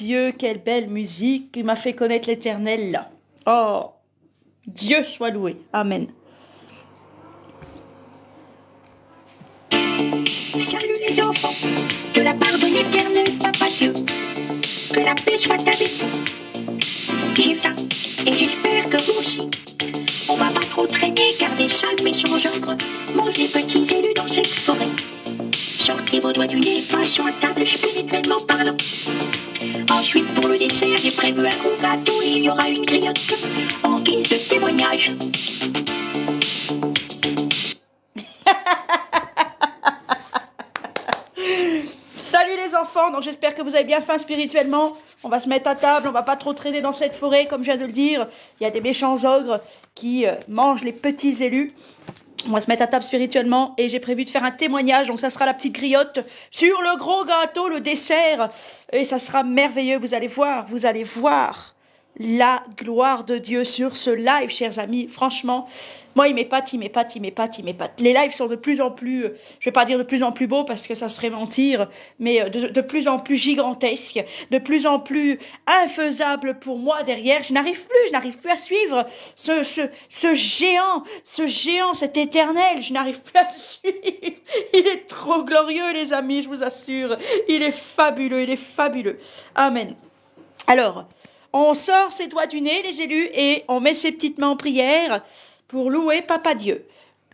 Dieu, quelle belle musique qui m'a fait connaître l'Éternel. là. Oh, Dieu soit loué. Amen. Salut les enfants, de la part de l'Éternel, Papa Dieu, que la paix soit avec vous. J'ai faim et j'espère que vous aussi. On va pas trop traîner car des sales méchants heureux. les petits élus dans cette forêt sur vos doigts du nez, pas sur la table, Spirituellement parlant. Ensuite, pour le dessert, j'ai prévu un gros gâteau, il y aura une grignote en guise de témoignage. Salut les enfants, donc j'espère que vous avez bien faim spirituellement. On va se mettre à table, on va pas trop traîner dans cette forêt, comme je viens de le dire. Il y a des méchants ogres qui euh, mangent les petits élus on va se mettre à table spirituellement et j'ai prévu de faire un témoignage. Donc ça sera la petite griotte sur le gros gâteau, le dessert. Et ça sera merveilleux, vous allez voir, vous allez voir la gloire de Dieu sur ce live, chers amis. Franchement, moi, il m'épate, il m'épate, il m'épate, il m'épate. Les lives sont de plus en plus, euh, je vais pas dire de plus en plus beaux parce que ça serait mentir, mais euh, de, plus en plus gigantesques, de plus en plus infaisables pour moi derrière. Je n'arrive plus, je n'arrive plus à suivre ce, ce, ce géant, ce géant, cet éternel. Je n'arrive plus à le suivre. Il est trop glorieux, les amis, je vous assure. Il est fabuleux, il est fabuleux. Amen. Alors, on sort ses doigts du nez, les élus, et on met ses petites mains en prière pour louer Papa Dieu.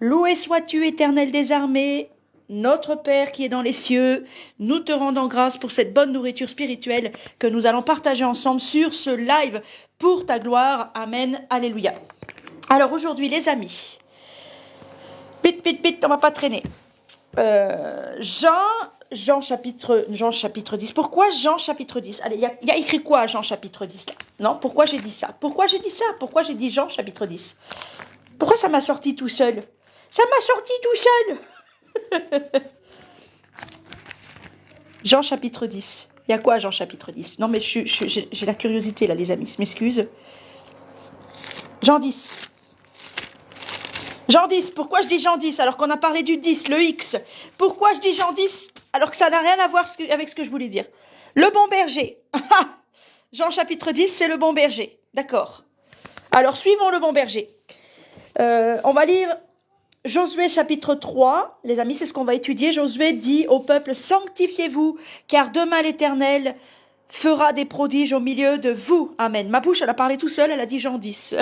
Loué sois-tu, éternel des armées, notre Père qui est dans les cieux, nous te rendons grâce pour cette bonne nourriture spirituelle que nous allons partager ensemble sur ce live pour ta gloire. Amen. Alléluia. Alors aujourd'hui, les amis, pit, pit, pit, on va pas traîner. Euh, Jean Jean chapitre, 10. Pourquoi Jean chapitre 10 Allez, il y, a écrit quoi Jean chapitre 10 Non Pourquoi j'ai dit ça Pourquoi j'ai dit ça Pourquoi j'ai dit Jean chapitre 10 Pourquoi ça m'a sorti tout seul Ça m'a sorti tout seul Jean chapitre 10. Il y a quoi Jean chapitre 10 Non mais j'ai la curiosité là les amis, je m'excuse. Jean 10. Jean 10, pourquoi je dis Jean 10 alors qu'on a parlé du 10, le X Pourquoi je dis Jean 10 alors que ça n'a rien à voir avec ce que je voulais dire. Le bon berger. Jean chapitre 10, c'est le bon berger. D'accord. Alors suivons le bon berger. Euh, on va lire Josué chapitre 3. Les amis, c'est ce qu'on va étudier. Josué dit au peuple, sanctifiez-vous, car demain l'Éternel fera des prodiges au milieu de vous. Amen. Ma bouche, elle a parlé tout seule, elle a dit Jean 10.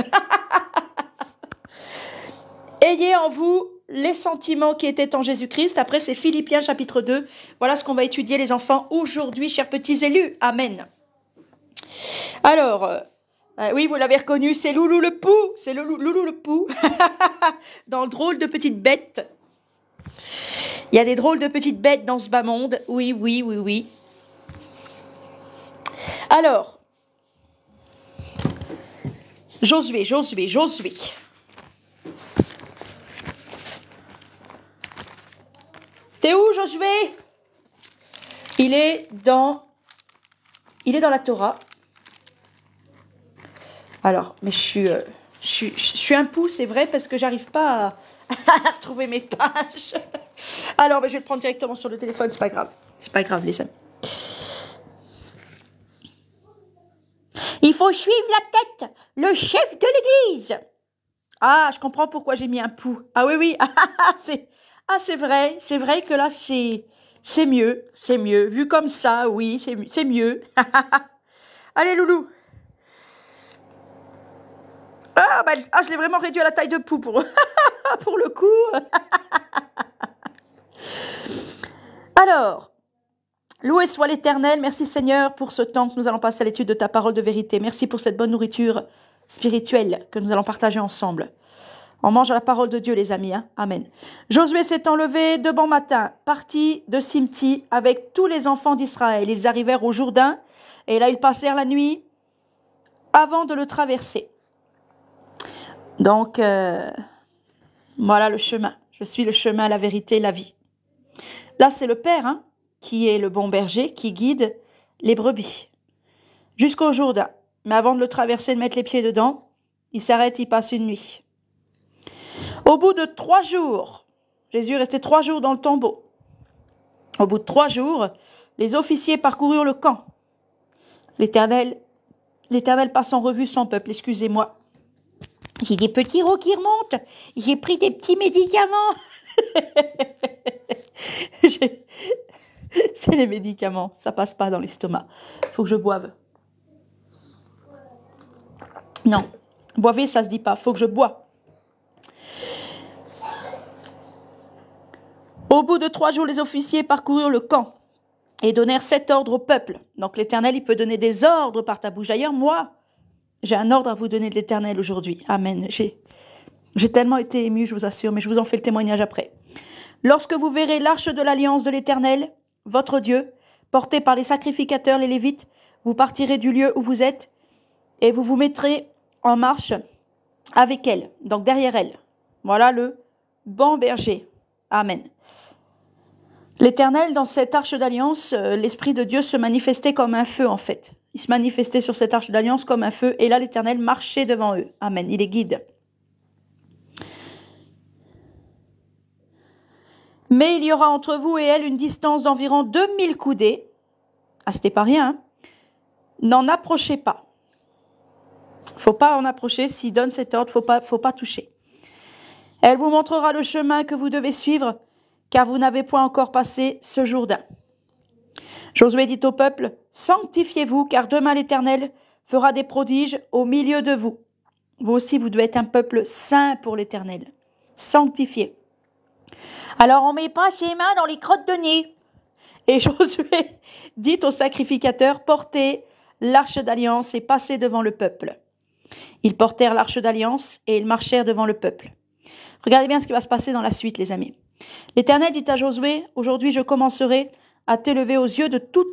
Ayez en vous les sentiments qui étaient en Jésus-Christ. Après, c'est Philippiens chapitre 2. Voilà ce qu'on va étudier, les enfants, aujourd'hui, chers petits élus. Amen. Alors, euh, oui, vous l'avez reconnu, c'est Loulou le Pou. C'est Loulou, Loulou le Pou. dans le drôle de petite bête. Il y a des drôles de petites bêtes dans ce bas monde. Oui, oui, oui, oui. Alors, Josué, Josué, Josué. T'es où Josué Il est dans il est dans la Torah. Alors, mais je suis euh, je suis, je suis un pouce, c'est vrai, parce que j'arrive pas à, trouver retrouver mes pages. Alors, je vais le prendre directement sur le téléphone, c'est pas grave. C'est pas grave, les amis. Il faut suivre la tête, le chef de l'église. Ah, je comprends pourquoi j'ai mis un pou. Ah oui, oui, c'est ah c'est vrai, c'est vrai que là c'est c'est mieux, c'est mieux. Vu comme ça, oui, c'est mieux. Allez loulou. Ah, bah, ah, je l'ai vraiment réduit à la taille de pou pour, pour le coup. Alors, Loué soit l'Éternel, merci Seigneur pour ce temps que nous allons passer à l'étude de ta parole de vérité. Merci pour cette bonne nourriture spirituelle que nous allons partager ensemble. On mange à la parole de Dieu, les amis. Hein. Amen. Josué s'est enlevé de bon matin, parti de Simti avec tous les enfants d'Israël. Ils arrivèrent au Jourdain et là ils passèrent la nuit avant de le traverser. Donc, euh, voilà le chemin. Je suis le chemin, la vérité, la vie. Là, c'est le Père hein, qui est le bon berger, qui guide les brebis jusqu'au Jourdain. Mais avant de le traverser, de mettre les pieds dedans, il s'arrête, il passe une nuit. Au bout de trois jours, Jésus restait trois jours dans le tombeau. Au bout de trois jours, les officiers parcoururent le camp. L'Éternel, l'Éternel passe en revue son peuple, excusez-moi. J'ai des petits rots qui remontent, j'ai pris des petits médicaments. C'est les médicaments, ça passe pas dans l'estomac. Faut que je boive. Non, boivez, ça se dit pas, faut que je bois. Au bout de trois jours, les officiers parcoururent le camp et donnèrent cet ordre au peuple. Donc l'Éternel, il peut donner des ordres par ta bouche. D'ailleurs, moi, j'ai un ordre à vous donner de l'Éternel aujourd'hui. Amen. J'ai tellement été ému, je vous assure, mais je vous en fais le témoignage après. Lorsque vous verrez l'arche de l'alliance de l'Éternel, votre Dieu, portée par les sacrificateurs, les Lévites, vous partirez du lieu où vous êtes et vous vous mettrez en marche avec elle, donc derrière elle. Voilà le bon berger. Amen. L'Éternel, dans cette arche d'alliance, euh, l'Esprit de Dieu se manifestait comme un feu, en fait. Il se manifestait sur cette arche d'alliance comme un feu, et là, l'Éternel marchait devant eux. Amen. Il les guide. Mais il y aura entre vous et elle une distance d'environ 2000 coudées. Ah, c'était pas rien. Hein. N'en approchez pas. Faut pas en approcher. S'il donne cet ordre, faut pas, faut pas toucher. Elle vous montrera le chemin que vous devez suivre car vous n'avez point encore passé ce jour Jourdain. Josué dit au peuple, Sanctifiez-vous, car demain l'Éternel fera des prodiges au milieu de vous. Vous aussi, vous devez être un peuple saint pour l'Éternel, sanctifié. Alors on met pas ses mains dans les crottes de nez. Et Josué dit au sacrificateur, Portez l'arche d'alliance et passez devant le peuple. Ils portèrent l'arche d'alliance et ils marchèrent devant le peuple. Regardez bien ce qui va se passer dans la suite, les amis. L'Éternel dit à Josué, Aujourd'hui je commencerai à t'élever aux yeux de tout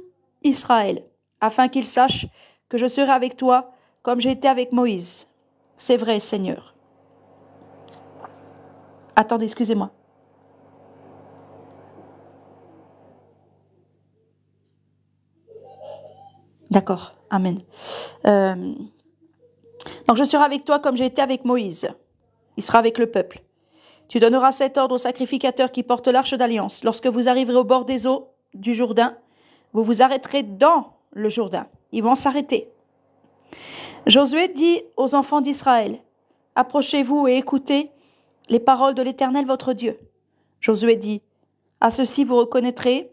Israël, afin qu'ils sachent que je serai avec toi comme j'ai été avec Moïse. C'est vrai, Seigneur. Attendez, excusez-moi. D'accord, Amen. Euh, donc je serai avec toi comme j'ai été avec Moïse. Il sera avec le peuple. Tu donneras cet ordre au sacrificateur qui porte l'arche d'alliance. Lorsque vous arriverez au bord des eaux du Jourdain, vous vous arrêterez dans le Jourdain. Ils vont s'arrêter. Josué dit aux enfants d'Israël, Approchez-vous et écoutez les paroles de l'Éternel votre Dieu. Josué dit, À ceci vous reconnaîtrez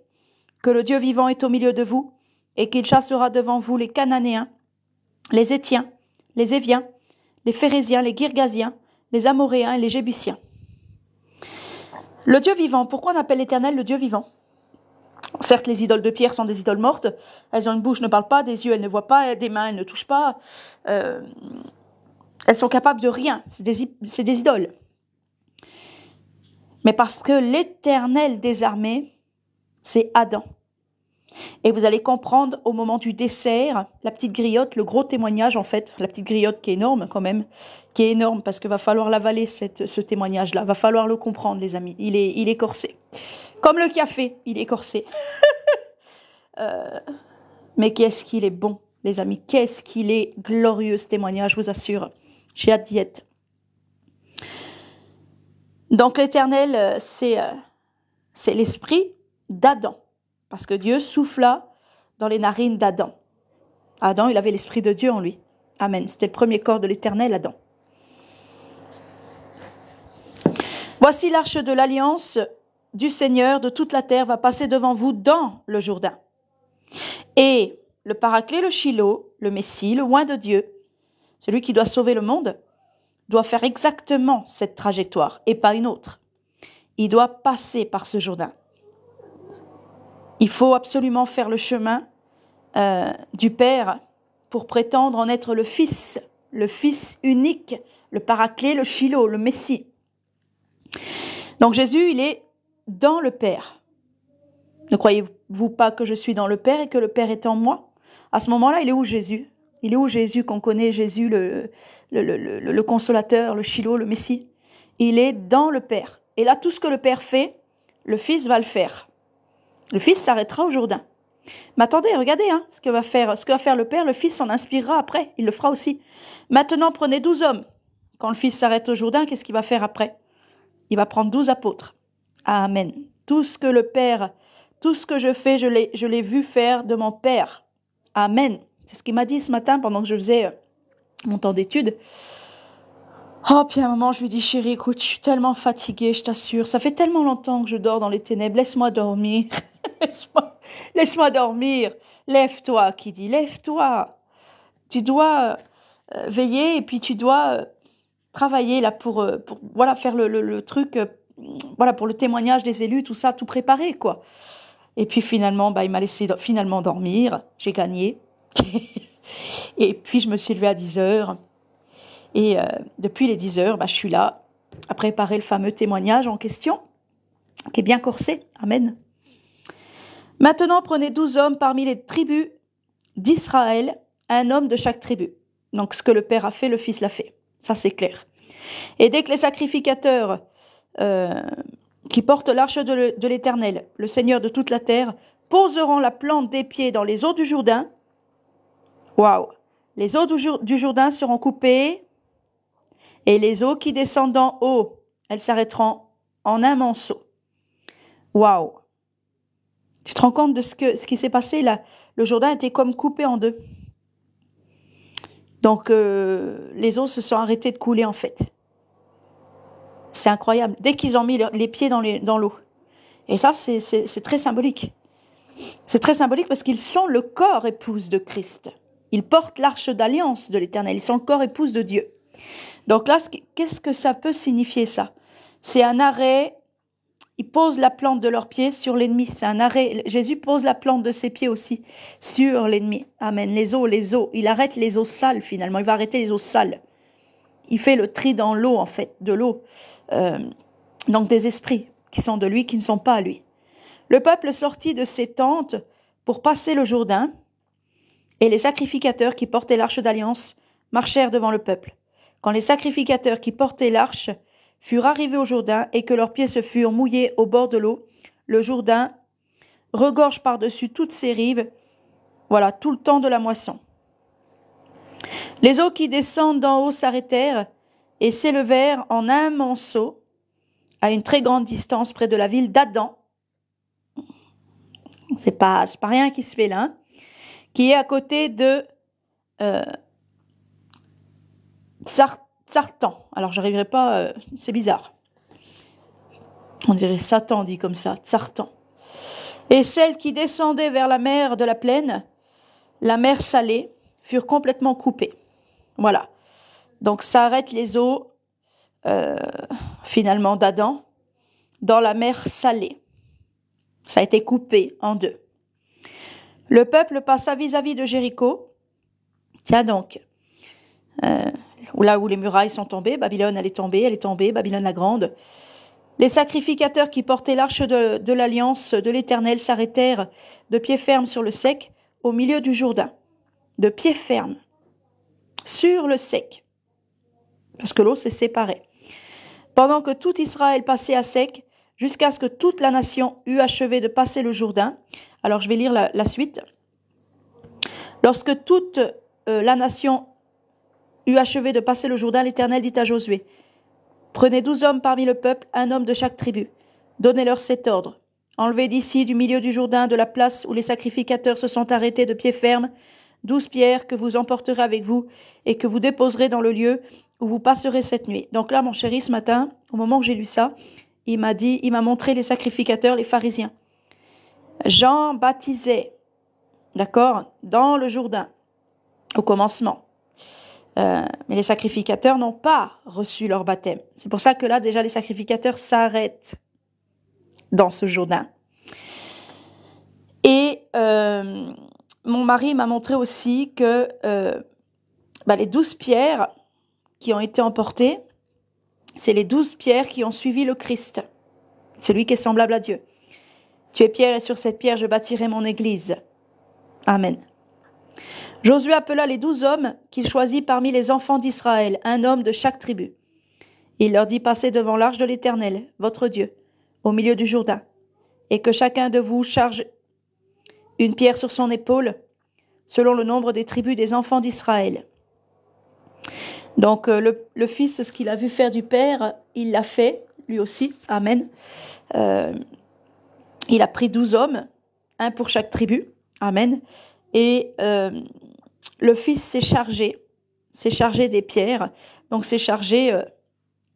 que le Dieu vivant est au milieu de vous, et qu'il chassera devant vous les Cananéens, les Étiens, les Éviens, les Phérésiens, les Girgasiens, les Amoréens et les Jébusiens. Le Dieu vivant, pourquoi on appelle l'Éternel le Dieu vivant Certes, les idoles de pierre sont des idoles mortes. Elles ont une bouche, ne parlent pas, des yeux, elles ne voient pas, des mains, elles ne touchent pas. Euh, elles sont capables de rien. C'est des, c'est des idoles. Mais parce que l'Éternel des armées, c'est Adam. Et vous allez comprendre au moment du dessert, la petite griotte, le gros témoignage en fait, la petite griotte qui est énorme quand même, qui est énorme parce que va falloir l'avaler cette, ce témoignage-là, va falloir le comprendre les amis, il est, il est corsé. Comme le café, il est corsé. Euh, mais qu'est-ce qu'il est bon les amis, qu'est-ce qu'il est glorieux ce témoignage, je vous assure. J'ai hâte Donc l'éternel, euh, c'est, euh, c'est l'esprit d'Adam parce que Dieu souffla dans les narines d'Adam. Adam, il avait l'Esprit de Dieu en lui. Amen. C'était le premier corps de l'Éternel, Adam. Voici l'arche de l'alliance du Seigneur de toute la terre va passer devant vous dans le Jourdain. Et le Paraclet, le Shiloh, le Messie, le loin de Dieu, celui qui doit sauver le monde, doit faire exactement cette trajectoire et pas une autre. Il doit passer par ce Jourdain. Il faut absolument faire le chemin euh, du Père pour prétendre en être le Fils, le Fils unique, le Paraclet, le Chilo, le Messie. Donc Jésus, il est dans le Père. Ne croyez-vous pas que je suis dans le Père et que le Père est en moi À ce moment-là, il est où Jésus Il est où Jésus qu'on connaît, Jésus le, le, le, consolateur, le Chilo, le Messie Il est dans le Père. Et là, tout ce que le Père fait, le Fils va le faire. Le fils s'arrêtera au Jourdain. Mais attendez, regardez hein, ce, que va faire, ce va faire le père, le fils s'en inspirera après, il le fera aussi. Maintenant, prenez douze hommes. Quand le fils s'arrête au Jourdain, qu'est-ce qu'il va faire après Il va prendre douze apôtres. Amen. Tout ce que le Père, tout ce que je fais, je l'ai, je l'ai vu faire de mon Père. Amen. C'est ce qu'il m'a dit ce matin pendant que je faisais euh, mon temps d'étude. Oh, puis à un moment, je lui dis, chérie, écoute, je suis tellement fatiguée, je t'assure. Ça fait tellement longtemps que je dors dans les ténèbres. Laisse-moi dormir. Laisse-moi dormir. Lève-toi, qui dit. Lève-toi. Tu dois euh, veiller et puis tu dois euh, travailler là euh, pour, voilà faire le, truc voilà pour le témoignage des élus, tout ça, tout préparer. quoi. Et puis finalement, bah, il m'a laissé finalement dormir. J'ai gagné. et puis je me suis levée à 10 h Et depuis les 10 heures, bah, je suis là à préparer le fameux témoignage en question, qui est bien corsé. Amen. Maintenant, prenez douze hommes parmi les tribus d'Israël, un homme de chaque tribu. Donc, ce que le Père a fait, le Fils l'a fait. Ça, c'est clair. Et dès que les sacrificateurs euh, qui portent l'arche de l'Éternel, le Seigneur de toute la terre, poseront la plante des pieds dans les eaux du Jourdain, waouh, les eaux du Jourdain seront coupées et les eaux qui descendent en haut, elles s'arrêteront en un monceau. Waouh tu te rends compte de ce, que, ce qui s'est passé là Le Jourdain était comme coupé en deux. Donc euh, les eaux se sont arrêtées de couler en fait. C'est incroyable. Dès qu'ils ont mis les pieds dans l'eau. Et ça, c'est très symbolique. C'est très symbolique parce qu'ils sont le corps épouse de Christ. Ils portent l'arche d'alliance de l'Éternel. Ils sont le corps épouse de Dieu. Donc là, qu'est-ce que ça peut signifier ça C'est un arrêt ils posent la plante de leurs pieds sur l'ennemi. C'est un arrêt. Jésus pose la plante de ses pieds aussi sur l'ennemi. Amen. Les eaux, les eaux. Il arrête les eaux sales finalement. Il va arrêter les eaux sales. Il fait le tri dans l'eau en fait, de l'eau. Euh, donc des esprits qui sont de lui, qui ne sont pas à lui. Le peuple sortit de ses tentes pour passer le Jourdain, et les sacrificateurs qui portaient l'arche d'alliance marchèrent devant le peuple. Quand les sacrificateurs qui portaient l'arche furent arrivés au Jourdain et que leurs pieds se furent mouillés au bord de l'eau, le Jourdain regorge par-dessus toutes ses rives, voilà, tout le temps de la moisson. Les eaux qui descendent d'en haut s'arrêtèrent et s'élevèrent en un monceau à une très grande distance près de la ville d'Adam. C'est pas, pas rien qui se fait là, hein, qui est à côté de euh, Sartan. Alors, j'arriverai pas, euh, c'est bizarre. On dirait Satan dit comme ça, Sartan. Et celles qui descendaient vers la mer de la plaine, la mer salée, furent complètement coupées. Voilà. Donc, ça arrête les eaux, euh, finalement, d'Adam dans la mer salée. Ça a été coupé en deux. Le peuple passa vis-à-vis de Jéricho. Tiens donc, euh, là où les murailles sont tombées, Babylone, elle est tombée, elle est tombée, Babylone la grande. Les sacrificateurs qui portaient l'arche de, l'alliance de l'Éternel s'arrêtèrent de pied ferme sur le sec, au milieu du Jourdain. De pied ferme, sur le sec, parce que l'eau s'est séparée. Pendant que tout Israël passait à sec, jusqu'à ce que toute la nation eût achevé de passer le Jourdain. Alors je vais lire la, suite. Lorsque toute euh, la nation eut achevé de passer le Jourdain, l'Éternel dit à Josué Prenez douze hommes parmi le peuple, un homme de chaque tribu. Donnez-leur cet ordre. Enlevez d'ici, du milieu du Jourdain, de la place où les sacrificateurs se sont arrêtés de pied ferme, douze pierres que vous emporterez avec vous et que vous déposerez dans le lieu où vous passerez cette nuit. Donc là, mon chéri, ce matin, au moment où j'ai lu ça, il m'a dit, il m'a montré les sacrificateurs, les pharisiens. Jean baptisait, d'accord, dans le Jourdain, au commencement. Euh, mais les sacrificateurs n'ont pas reçu leur baptême. C'est pour ça que là, déjà, les sacrificateurs s'arrêtent dans ce jardin. Et euh, mon mari m'a montré aussi que euh, bah, les douze pierres qui ont été emportées, c'est les douze pierres qui ont suivi le Christ, celui qui est semblable à Dieu. Tu es pierre et sur cette pierre je bâtirai mon église. Amen. Josué appela les douze hommes qu'il choisit parmi les enfants d'Israël, un homme de chaque tribu. Il leur dit Passez devant l'arche de l'Éternel, votre Dieu, au milieu du Jourdain, et que chacun de vous charge une pierre sur son épaule, selon le nombre des tribus des enfants d'Israël. Donc euh, le, fils, ce qu'il a vu faire du père, il l'a fait, lui aussi. Amen. Euh, il a pris douze hommes, un pour chaque tribu. Amen. Et euh, le fils s'est chargé, s'est chargé des pierres, donc s'est chargé euh,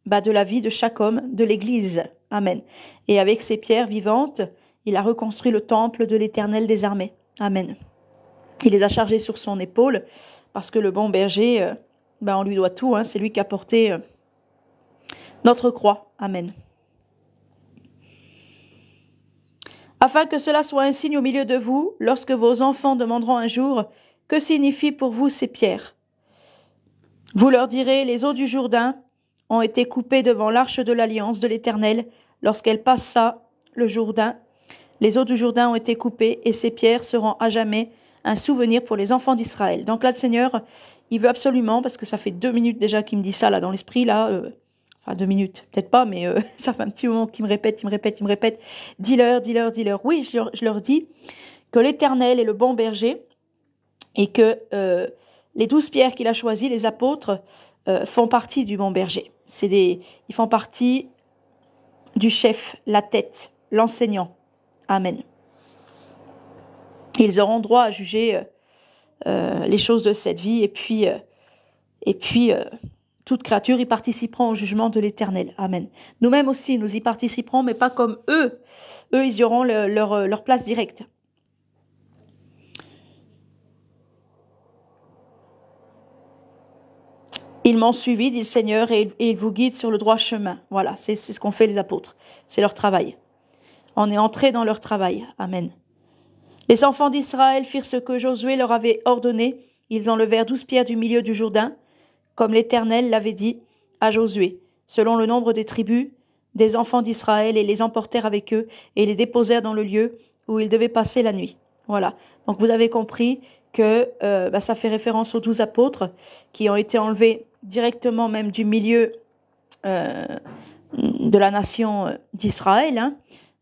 bah, de la vie de chaque homme de l'Église. Amen. Et avec ces pierres vivantes, il a reconstruit le temple de l'Éternel des armées. Amen. Il les a chargées sur son épaule, parce que le bon berger, euh, bah, on lui doit tout, hein. c'est lui qui a porté euh, notre croix. Amen. Afin que cela soit un signe au milieu de vous, lorsque vos enfants demanderont un jour que signifient pour vous ces pierres Vous leur direz, les eaux du Jourdain ont été coupées devant l'arche de l'alliance de l'Éternel lorsqu'elle passa le Jourdain. Les eaux du Jourdain ont été coupées et ces pierres seront à jamais un souvenir pour les enfants d'Israël. Donc là, le Seigneur, il veut absolument, parce que ça fait deux minutes déjà qu'il me dit ça là dans l'esprit, là, euh, enfin deux minutes, peut-être pas, mais euh, ça fait un petit moment qu'il me répète, il me répète, il me répète, dis-leur, dis-leur, dis-leur. Oui, je leur dis que l'Éternel est le bon berger, et que euh, les douze pierres qu'il a choisies, les apôtres, euh, font partie du bon berger. C'est des, ils font partie du chef, la tête, l'enseignant. Amen. Ils auront droit à juger euh, les choses de cette vie et puis, et puis toute créature y participeront au jugement de l'Éternel. Amen. Nous-mêmes aussi, nous y participerons, mais pas comme eux. Eux, ils y auront leur place directe. Ils m'ont suivi, dit le Seigneur, et, ils vous guident sur le droit chemin. Voilà, c'est ce qu'ont fait les apôtres. C'est leur travail. On est entré dans leur travail. Amen. Les enfants d'Israël firent ce que Josué leur avait ordonné. Ils enlevèrent douze pierres du milieu du Jourdain, comme l'Éternel l'avait dit à Josué, selon le nombre des tribus des enfants d'Israël, et les emportèrent avec eux, et les déposèrent dans le lieu où ils devaient passer la nuit. Voilà. Donc vous avez compris que euh, bah, ça fait référence aux douze apôtres qui ont été enlevés directement même du milieu euh, de la nation euh, d'Israël. Hein.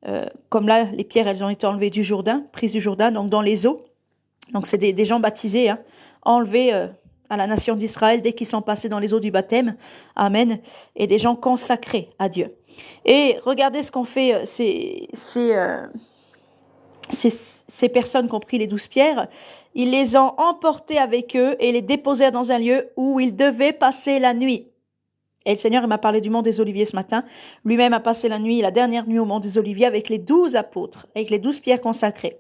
Euh, comme là, les pierres, elles ont été enlevées du Jourdain, prises du Jourdain, donc dans les eaux. Donc c'est des, gens baptisés, hein, enlevés à la nation d'Israël dès qu'ils sont passés dans les eaux du baptême. Amen. Et des gens consacrés à Dieu. Et regardez ce qu'on fait c'est ces, ces, personnes, pris les douze pierres, ils les ont emportées avec eux et les déposèrent dans un lieu où ils devaient passer la nuit. Et le Seigneur m'a parlé du mont des Oliviers ce matin. Lui-même a passé la nuit, la dernière nuit au mont des Oliviers avec les douze apôtres, avec les douze pierres consacrées.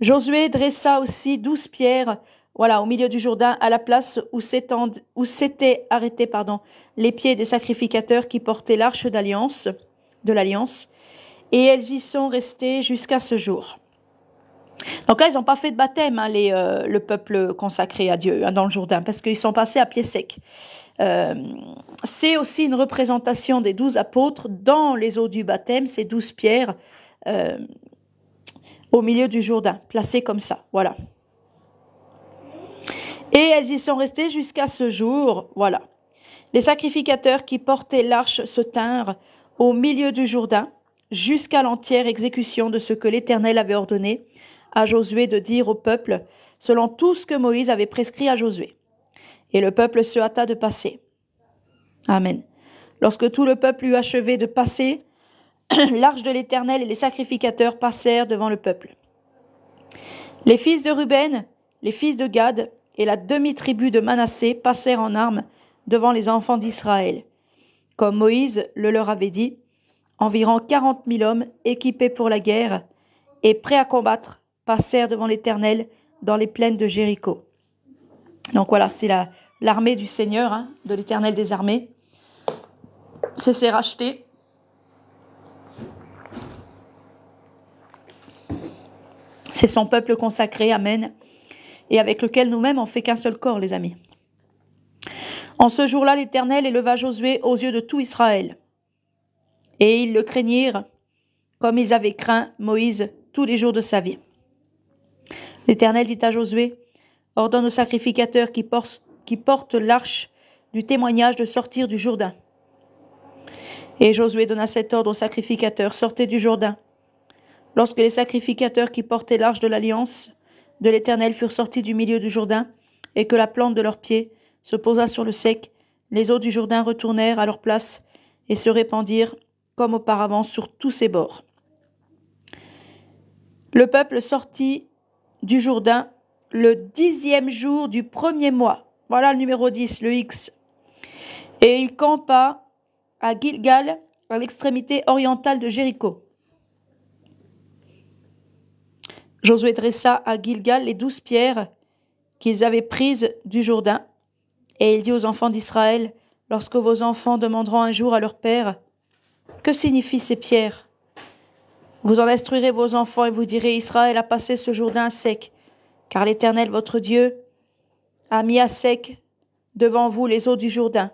Josué dressa aussi douze pierres, voilà, au milieu du Jourdain, à la place où s'étaient arrêtés, pardon, les pieds des sacrificateurs qui portaient l'arche d'alliance, de l'alliance. Et elles y sont restées jusqu'à ce jour. Donc là, ils n'ont pas fait de baptême, hein, euh, le peuple consacré à Dieu hein, dans le Jourdain, parce qu'ils sont passés à pied sec. Euh, c'est aussi une représentation des douze apôtres dans les eaux du baptême, ces douze pierres euh, au milieu du Jourdain, placées comme ça. Voilà. Et elles y sont restées jusqu'à ce jour. Voilà. Les sacrificateurs qui portaient l'arche se tinrent au milieu du Jourdain jusqu'à l'entière exécution de ce que l'Éternel avait ordonné à Josué de dire au peuple, selon tout ce que Moïse avait prescrit à Josué. Et le peuple se hâta de passer. Amen. Lorsque tout le peuple eut achevé de passer, l'arche de l'Éternel et les sacrificateurs passèrent devant le peuple. Les fils de Ruben, les fils de Gad et la demi-tribu de Manassé passèrent en armes devant les enfants d'Israël. Comme Moïse le leur avait dit, environ quarante mille hommes équipés pour la guerre et prêts à combattre passèrent devant l'Éternel dans les plaines de Jéricho. Donc voilà, c'est l'armée du Seigneur, hein, de l'Éternel des armées. C'est ses rachetés. C'est son peuple consacré, Amen, et avec lequel nous-mêmes on fait qu'un seul corps, les amis. En ce jour-là, l'Éternel éleva Josué aux yeux de tout Israël. Et ils le craignirent comme ils avaient craint Moïse tous les jours de sa vie. L'Éternel dit à Josué, ordonne aux sacrificateurs qui, portent, l'arche du témoignage de sortir du Jourdain. Et Josué donna cet ordre aux sacrificateurs, sortez du Jourdain. Lorsque les sacrificateurs qui portaient l'arche de l'alliance de l'Éternel furent sortis du milieu du Jourdain, et que la plante de leurs pieds se posa sur le sec, les eaux du Jourdain retournèrent à leur place et se répandirent comme auparavant sur tous ses bords. Le peuple sortit du Jourdain le dixième jour du premier mois. Voilà le numéro 10, le X. Et il campa à Gilgal, à l'extrémité orientale de Jéricho. Josué dressa à Gilgal les douze pierres qu'ils avaient prises du Jourdain, et il dit aux enfants d'Israël, lorsque vos enfants demanderont un jour à leur père, Que signifient ces pierres vous en instruirez vos enfants et vous direz Israël a passé ce Jourdain sec, car l'Éternel votre Dieu a mis à sec devant vous les eaux du Jourdain,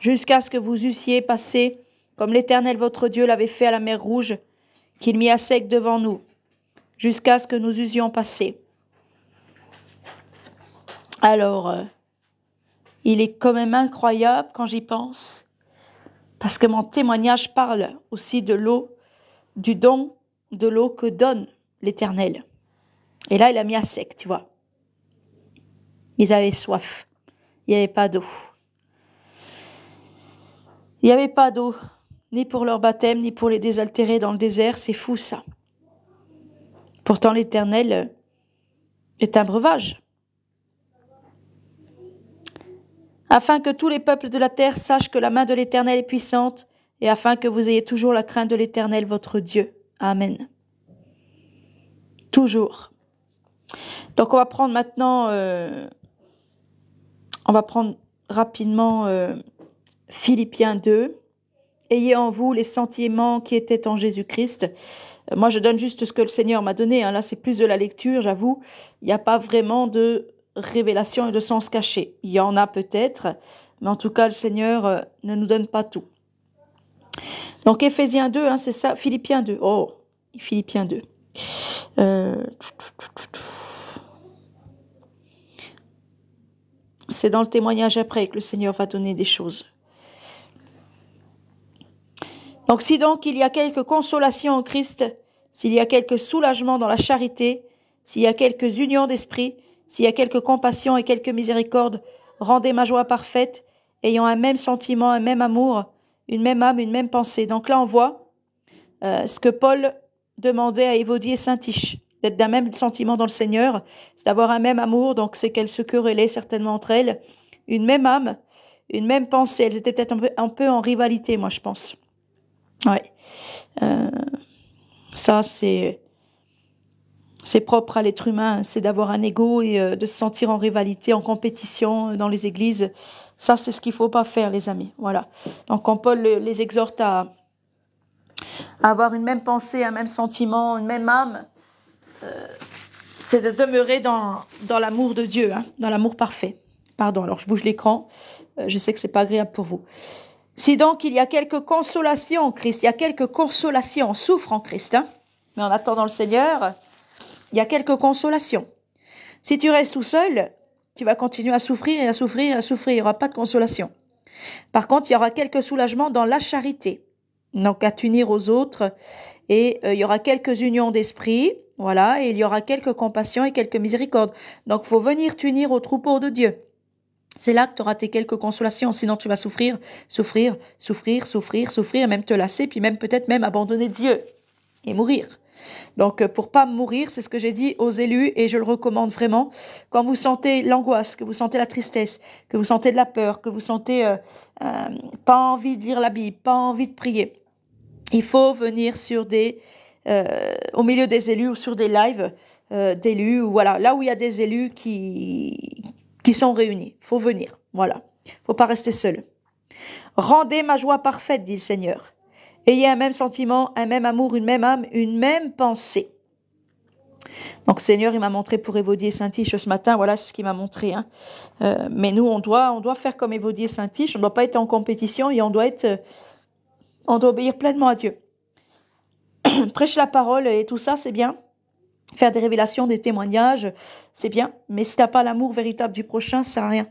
jusqu'à ce que vous eussiez passé comme l'Éternel votre Dieu l'avait fait à la mer Rouge, qu'il mit à sec devant nous, jusqu'à ce que nous eussions passé. Alors, euh, il est quand même incroyable quand j'y pense, parce que mon témoignage parle aussi de l'eau du don de l'eau que donne l'Éternel. Et là, il a mis à sec, tu vois. Ils avaient soif. Il n'y avait pas d'eau. Il n'y avait pas d'eau, ni pour leur baptême, ni pour les désaltérer dans le désert. C'est fou ça. Pourtant, l'Éternel est un breuvage. Afin que tous les peuples de la terre sachent que la main de l'Éternel est puissante et afin que vous ayez toujours la crainte de l'Éternel votre Dieu. Amen. Toujours. Donc on va prendre maintenant, euh, on va prendre rapidement euh, Philippiens 2. Ayez en vous les sentiments qui étaient en Jésus-Christ. Euh, moi, je donne juste ce que le Seigneur m'a donné. Hein. Là, c'est plus de la lecture, j'avoue. Il n'y a pas vraiment de révélation et de sens caché. Il y en a peut-être, mais en tout cas, le Seigneur ne nous donne pas tout. Donc Ephésiens 2, hein, c'est ça. Philippiens 2. Oh, Philippiens 2. Euh, c'est dans le témoignage après que le Seigneur va donner des choses. Donc si donc il y a quelque consolation en Christ, s'il y a quelque soulagement dans la charité, s'il y a quelques unions d'esprit, s'il y a quelque compassion et quelque miséricorde, rendez ma joie parfaite, ayant un même sentiment, un même amour, une même âme, une même pensée. Donc là, on voit euh, ce que Paul demandait à Évodie et Saint-Tiche, d'être d'un même sentiment dans le Seigneur, d'avoir un même amour, donc c'est qu'elles se querellaient certainement entre elles, une même âme, une même pensée. Elles étaient peut-être un peu, en rivalité, moi, je pense. Ouais. Euh, ça, c'est c'est propre à l'être humain, c'est d'avoir un ego et euh, de se sentir en rivalité, en compétition dans les églises. Ça, c'est ce qu'il faut pas faire, les amis. Voilà. Donc, quand Paul les exhorte à, avoir une même pensée, un même sentiment, une même âme. Euh, c'est de demeurer dans, dans l'amour de Dieu, hein, dans l'amour parfait. Pardon, alors je bouge l'écran. Euh, je sais que c'est pas agréable pour vous. Si donc il y a quelque consolation en Christ, il y a quelque consolation, on souffre en Christ, hein. mais en attendant le Seigneur, il y a quelque consolation. Si tu restes tout seul, tu vas continuer à souffrir et à souffrir et à souffrir. Il n'y aura pas de consolation. Par contre, il y aura quelques soulagements dans la charité. Donc, à t'unir aux autres. Et euh, il y aura quelques unions d'esprit. Voilà. Et il y aura quelques compassions et quelques miséricordes. Donc, faut venir t'unir au troupeau de Dieu. C'est là que tu auras tes quelques consolations. Sinon, tu vas souffrir, souffrir, souffrir, souffrir, souffrir, même te lasser, puis même peut-être même abandonner Dieu et mourir. Donc euh, pour pas mourir, c'est ce que j'ai dit aux élus et je le recommande vraiment. Quand vous sentez l'angoisse, que vous sentez la tristesse, que vous sentez de la peur, que vous sentez euh, euh, pas envie de lire la Bible, pas envie de prier, il faut venir sur des au milieu des élus ou sur des lives d'élus voilà là où il y a des élus qui qui sont réunis. Faut venir, voilà. Faut pas rester seul. Rendez ma joie parfaite, dit le Seigneur. Ayez un même sentiment, un même amour, une même âme, une même pensée. Donc Seigneur, il m'a montré pour Évodier Saint-Tiche ce matin, voilà ce qu'il m'a montré. Hein. Euh, mais nous, on doit, on doit faire comme Évodier Saint-Tiche, on ne doit pas être en compétition et on doit être, euh, on doit obéir pleinement à Dieu. Prêche la parole et tout ça, c'est bien. Faire des révélations, des témoignages, c'est bien. Mais si tu n'as pas l'amour véritable du prochain, ça sert à rien.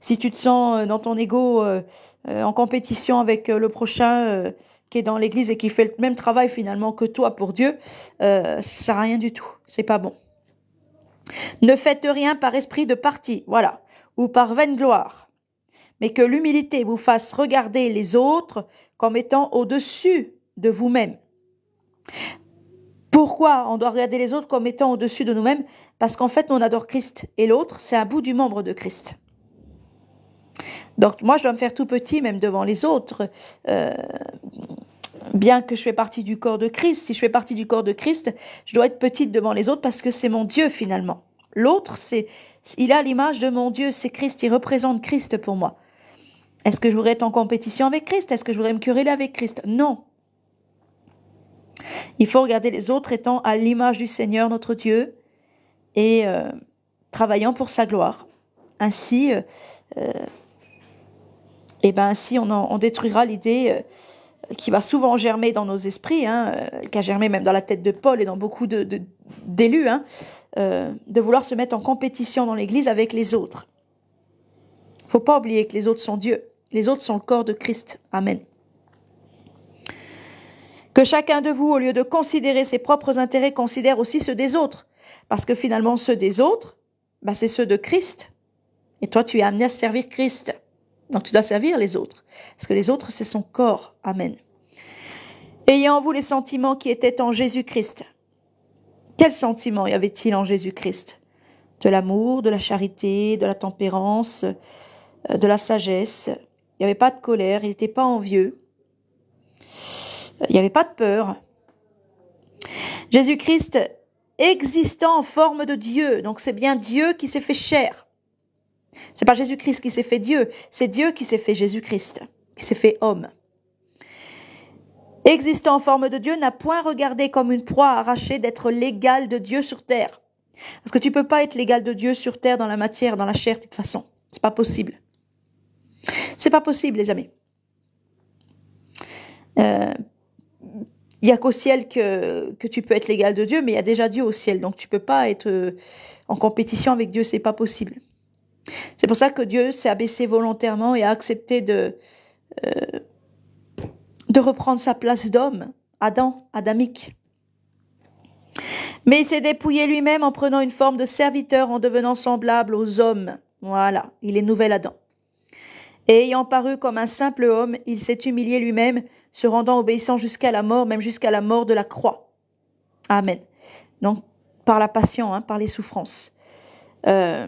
Si tu te sens euh, dans ton ego en compétition avec le prochain, qui est dans l'église et qui fait le même travail finalement que toi pour Dieu, euh, ça sert à rien du tout. C'est pas bon. Ne faites rien par esprit de parti, voilà, ou par vaine gloire, mais que l'humilité vous fasse regarder les autres comme étant au-dessus de vous-même. Pourquoi on doit regarder les autres comme étant au-dessus de nous-mêmes Parce qu'en fait, on adore Christ et l'autre, c'est un bout du membre de Christ. Donc moi, je dois me faire tout petit, même devant les autres. Euh, bien que je fais partie du corps de Christ, si je fais partie du corps de Christ, je dois être petite devant les autres parce que c'est mon Dieu finalement. L'autre, c'est, il a l'image de mon Dieu, c'est Christ, il représente Christ pour moi. Est-ce que je voudrais être en compétition avec Christ Est-ce que je voudrais me quereller avec Christ Non. Il faut regarder les autres étant à l'image du Seigneur notre Dieu et euh, travaillant pour sa gloire. Ainsi, euh, et eh ben ainsi on, détruira l'idée euh, qui va souvent germer dans nos esprits, hein, euh, qui a germé même dans la tête de Paul et dans beaucoup d'élus, de, hein, euh, de vouloir se mettre en compétition dans l'Église avec les autres. faut pas oublier que les autres sont Dieu, les autres sont le corps de Christ. Amen. Que chacun de vous, au lieu de considérer ses propres intérêts, considère aussi ceux des autres. Parce que finalement, ceux des autres, bah, c'est ceux de Christ. Et toi, tu es amené à servir Christ. Donc tu dois servir les autres, parce que les autres, c'est son corps. Amen. Ayant en vous les sentiments qui étaient en Jésus-Christ. Quels sentiments y avait-il en Jésus-Christ De l'amour, de la charité, de la tempérance, euh, de la sagesse. Il n'y avait pas de colère, il n'était pas envieux. Il n'y avait pas de peur. Jésus-Christ existant en forme de Dieu, donc c'est bien Dieu qui s'est fait chair. C'est pas Jésus-Christ qui s'est fait Dieu, c'est Dieu qui s'est fait Jésus-Christ, qui s'est fait homme. Existant en forme de Dieu, n'a point regardé comme une proie arrachée d'être l'égal de Dieu sur terre. Parce que tu peux pas être l'égal de Dieu sur terre dans la matière, dans la chair, de toute façon. C'est pas possible. C'est pas possible, les amis. Il euh, y n'y a qu'au ciel que, que, tu peux être l'égal de Dieu, mais il y a déjà Dieu au ciel. Donc tu peux pas être euh, en compétition avec Dieu, c'est pas possible. C'est pour ça que Dieu s'est abaissé volontairement et a accepté de, euh, de reprendre sa place d'homme, Adam, adamique. Mais il s'est dépouillé lui-même en prenant une forme de serviteur, en devenant semblable aux hommes. Voilà, il est nouvel Adam. Et ayant paru comme un simple homme, il s'est humilié lui-même, se rendant obéissant jusqu'à la mort, même jusqu'à la mort de la croix. Amen. Donc, par la passion, hein, par les souffrances. Euh,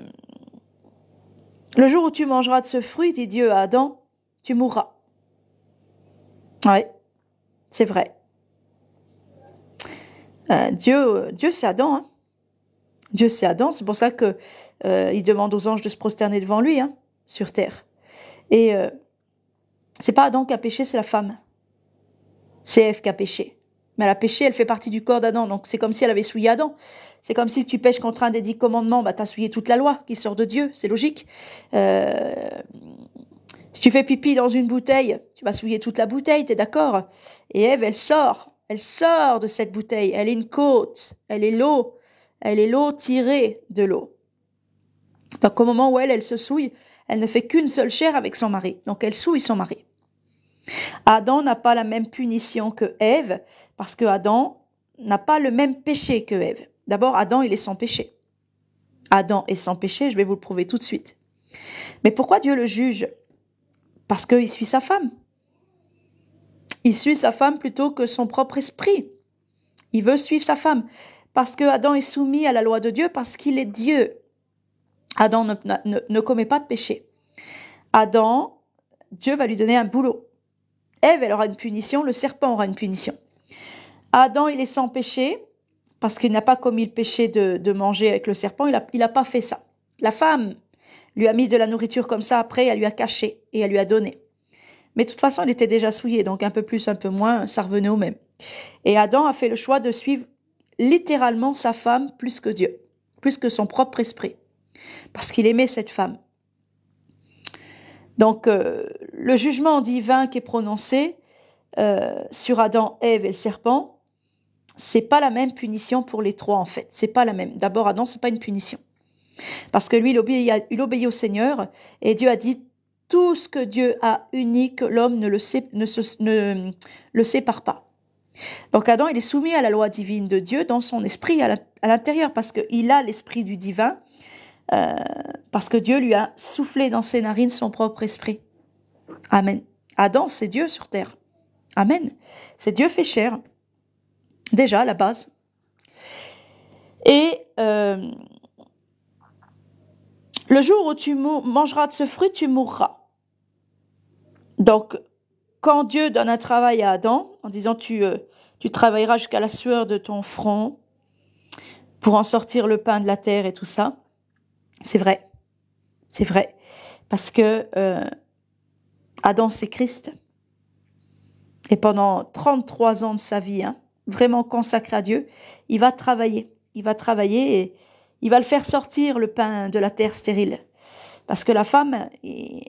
le jour où tu mangeras de ce fruit, dit Dieu à Adam, tu mourras. Oui, c'est vrai. Euh, Dieu, Dieu c'est Adam. Hein. Dieu c'est Adam. C'est pour ça que euh, il demande aux anges de se prosterner devant lui hein, sur terre. Et euh, c'est pas Adam qui a péché, c'est la femme. C'est Ève qui a péché. Mais elle a péché, elle fait partie du corps d'Adam. Donc c'est comme si elle avait souillé Adam. C'est comme si tu pêches contre un des dix commandements, bah, tu as souillé toute la loi qui sort de Dieu. C'est logique. Euh, si tu fais pipi dans une bouteille, tu vas souiller toute la bouteille, t'es d'accord Et Ève, elle sort, elle sort de cette bouteille, elle est une côte, elle est l'eau, elle est l'eau tirée de l'eau. Donc au moment où elle, elle se souille, elle ne fait qu'une seule chair avec son mari, donc elle souille son mari. Adam n'a pas la même punition que Ève, parce que Adam n'a pas le même péché que Ève. D'abord, Adam, il est sans péché. Adam est sans péché, je vais vous le prouver tout de suite. Mais pourquoi Dieu le juge Parce qu'il suit sa femme. Il suit sa femme plutôt que son propre esprit. Il veut suivre sa femme. Parce que Adam est soumis à la loi de Dieu, parce qu'il est Dieu. Adam ne, ne commet pas de péché. Adam, Dieu va lui donner un boulot. Ève, elle aura une punition, le serpent aura une punition. Adam, il est sans péché, parce qu'il n'a pas commis le péché de, manger avec le serpent, il n'a pas fait ça. La femme lui a mis de la nourriture comme ça après, elle lui a caché et elle lui a donné. Mais de toute façon, il était déjà souillé, donc un peu plus, un peu moins, ça revenait au même. Et Adam a fait le choix de suivre littéralement sa femme plus que Dieu, plus que son propre esprit, parce qu'il aimait cette femme. Donc euh, le jugement divin qui est prononcé euh, sur Adam, Ève et le serpent, c'est pas la même punition pour les trois en fait. C'est pas la même. D'abord Adam, c'est pas une punition parce que lui il obéit, il au Seigneur et Dieu a dit tout ce que Dieu a unique, l'homme ne, le, ne le sépare pas. Donc Adam, il est soumis à la loi divine de Dieu dans son esprit à l'intérieur parce qu'il a l'esprit du divin euh, parce que Dieu lui a soufflé dans ses narines son propre esprit. Amen. Adam, c'est Dieu sur terre. Amen. C'est Dieu fait chair. Déjà, la base. Et euh, le jour où tu mangeras de ce fruit, tu mourras. Donc, quand Dieu donne un travail à Adam, en disant tu, euh, tu travailleras jusqu'à la sueur de ton front pour en sortir le pain de la terre et tout ça, c'est vrai. C'est vrai. Parce que euh, Adam, c'est Christ. Et pendant 33 ans de sa vie, hein, vraiment consacré à Dieu, il va travailler. Il va travailler et il va le faire sortir, le pain de la terre stérile. Parce que la femme,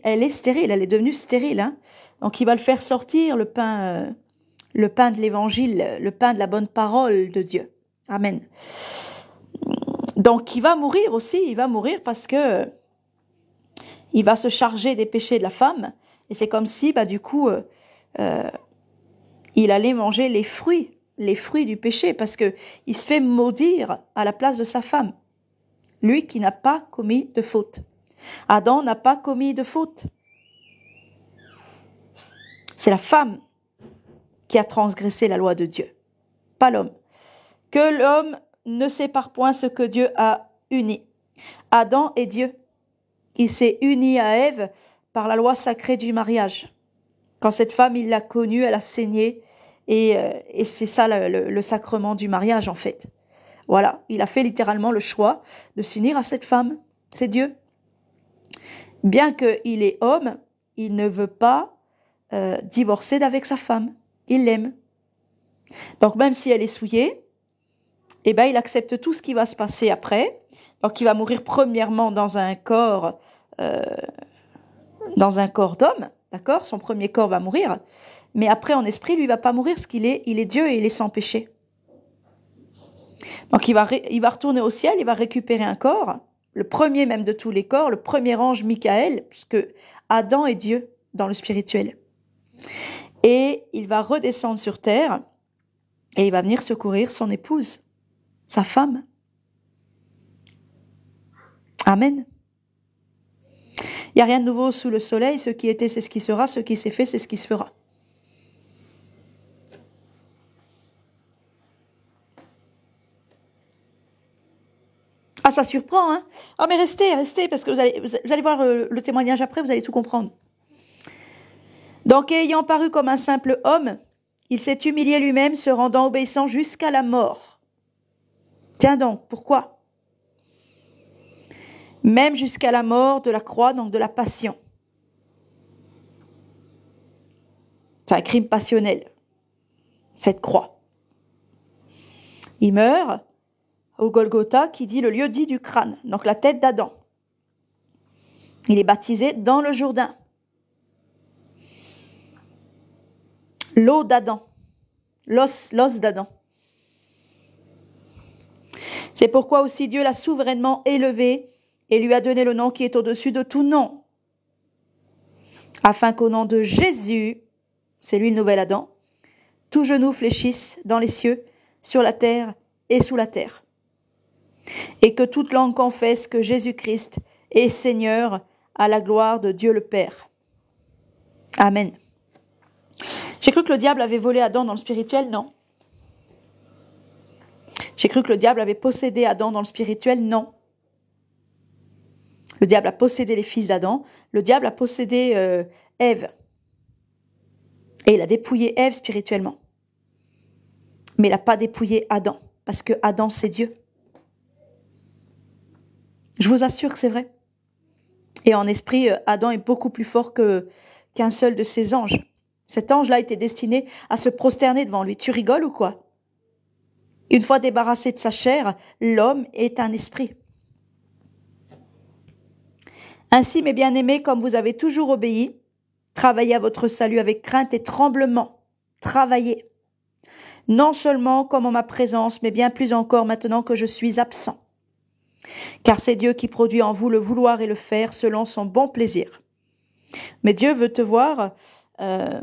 elle est stérile, elle est devenue stérile. Hein. Donc il va le faire sortir, le pain, euh, le pain de l'évangile, le pain de la bonne parole de Dieu. Amen. Donc il va mourir aussi, il va mourir parce que il va se charger des péchés de la femme. Et c'est comme si, bah, du coup, euh, euh, il allait manger les fruits, les fruits du péché, parce que il se fait maudire à la place de sa femme. Lui qui n'a pas commis de faute. Adam n'a pas commis de faute. C'est la femme qui a transgressé la loi de Dieu, pas l'homme. Que l'homme ne sépare point ce que Dieu a uni. Adam est Dieu. Il s'est uni à Ève par la loi sacrée du mariage. Quand cette femme, il l'a connue, elle a saigné. Et, euh, c'est ça le, sacrement du mariage, en fait. Voilà, il a fait littéralement le choix de s'unir à cette femme. C'est Dieu. Bien qu'il est homme, il ne veut pas euh, divorcer d'avec sa femme. Il l'aime. Donc même si elle est souillée, et eh ben, il accepte tout ce qui va se passer après. Donc, il va mourir premièrement dans un corps, euh, dans un corps d'homme, d'accord Son premier corps va mourir, mais après, en esprit, lui, il va pas mourir, parce qu'il est, il est Dieu et il est sans péché. Donc, il va, il va retourner au ciel, il va récupérer un corps, le premier même de tous les corps, le premier ange Michael, puisque Adam est Dieu dans le spirituel. Et il va redescendre sur terre et il va venir secourir son épouse sa femme. Amen. Il n'y a rien de nouveau sous le soleil. Ce qui était, c'est ce qui sera. Ce qui s'est fait, c'est ce qui se fera. Ah, ça surprend, hein Ah, mais restez, restez, parce que vous allez, vous allez voir euh, le témoignage après, vous allez tout comprendre. Donc, ayant paru comme un simple homme, il s'est humilié lui-même, se rendant obéissant jusqu'à la mort Tiens donc, pourquoi Même jusqu'à la mort de la croix, donc de la passion. C'est un crime passionnel, cette croix. Il meurt au Golgotha qui dit le lieu dit du crâne, donc la tête d'Adam. Il est baptisé dans le Jourdain. L'eau d'Adam, l'os, d'Adam. C'est pourquoi aussi Dieu l'a souverainement élevé et lui a donné le nom qui est au-dessus de tout nom, afin qu'au nom de Jésus, c'est lui le nouvel Adam, tous genoux fléchissent dans les cieux, sur la terre et sous la terre, et que toute langue confesse que Jésus-Christ est Seigneur à la gloire de Dieu le Père. Amen. J'ai cru que le diable avait volé Adam dans le spirituel, non j'ai cru que le diable avait possédé Adam dans le spirituel. Non. Le diable a possédé les fils d'Adam. Le diable a possédé Eve euh, Ève. Et il a dépouillé Ève spirituellement. Mais il n'a pas dépouillé Adam. Parce que Adam, c'est Dieu. Je vous assure que c'est vrai. Et en esprit, euh, Adam est beaucoup plus fort qu'un seul de ses anges. Cet ange-là était destiné à se prosterner devant lui. Tu rigoles ou quoi une fois débarrassé de sa chair, l'homme est un esprit. Ainsi, mes bien-aimés, comme vous avez toujours obéi, travaillez à votre salut avec crainte et tremblement. Travaillez. Non seulement comme en ma présence, mais bien plus encore maintenant que je suis absent. Car c'est Dieu qui produit en vous le vouloir et le faire selon son bon plaisir. Mais Dieu veut te voir euh,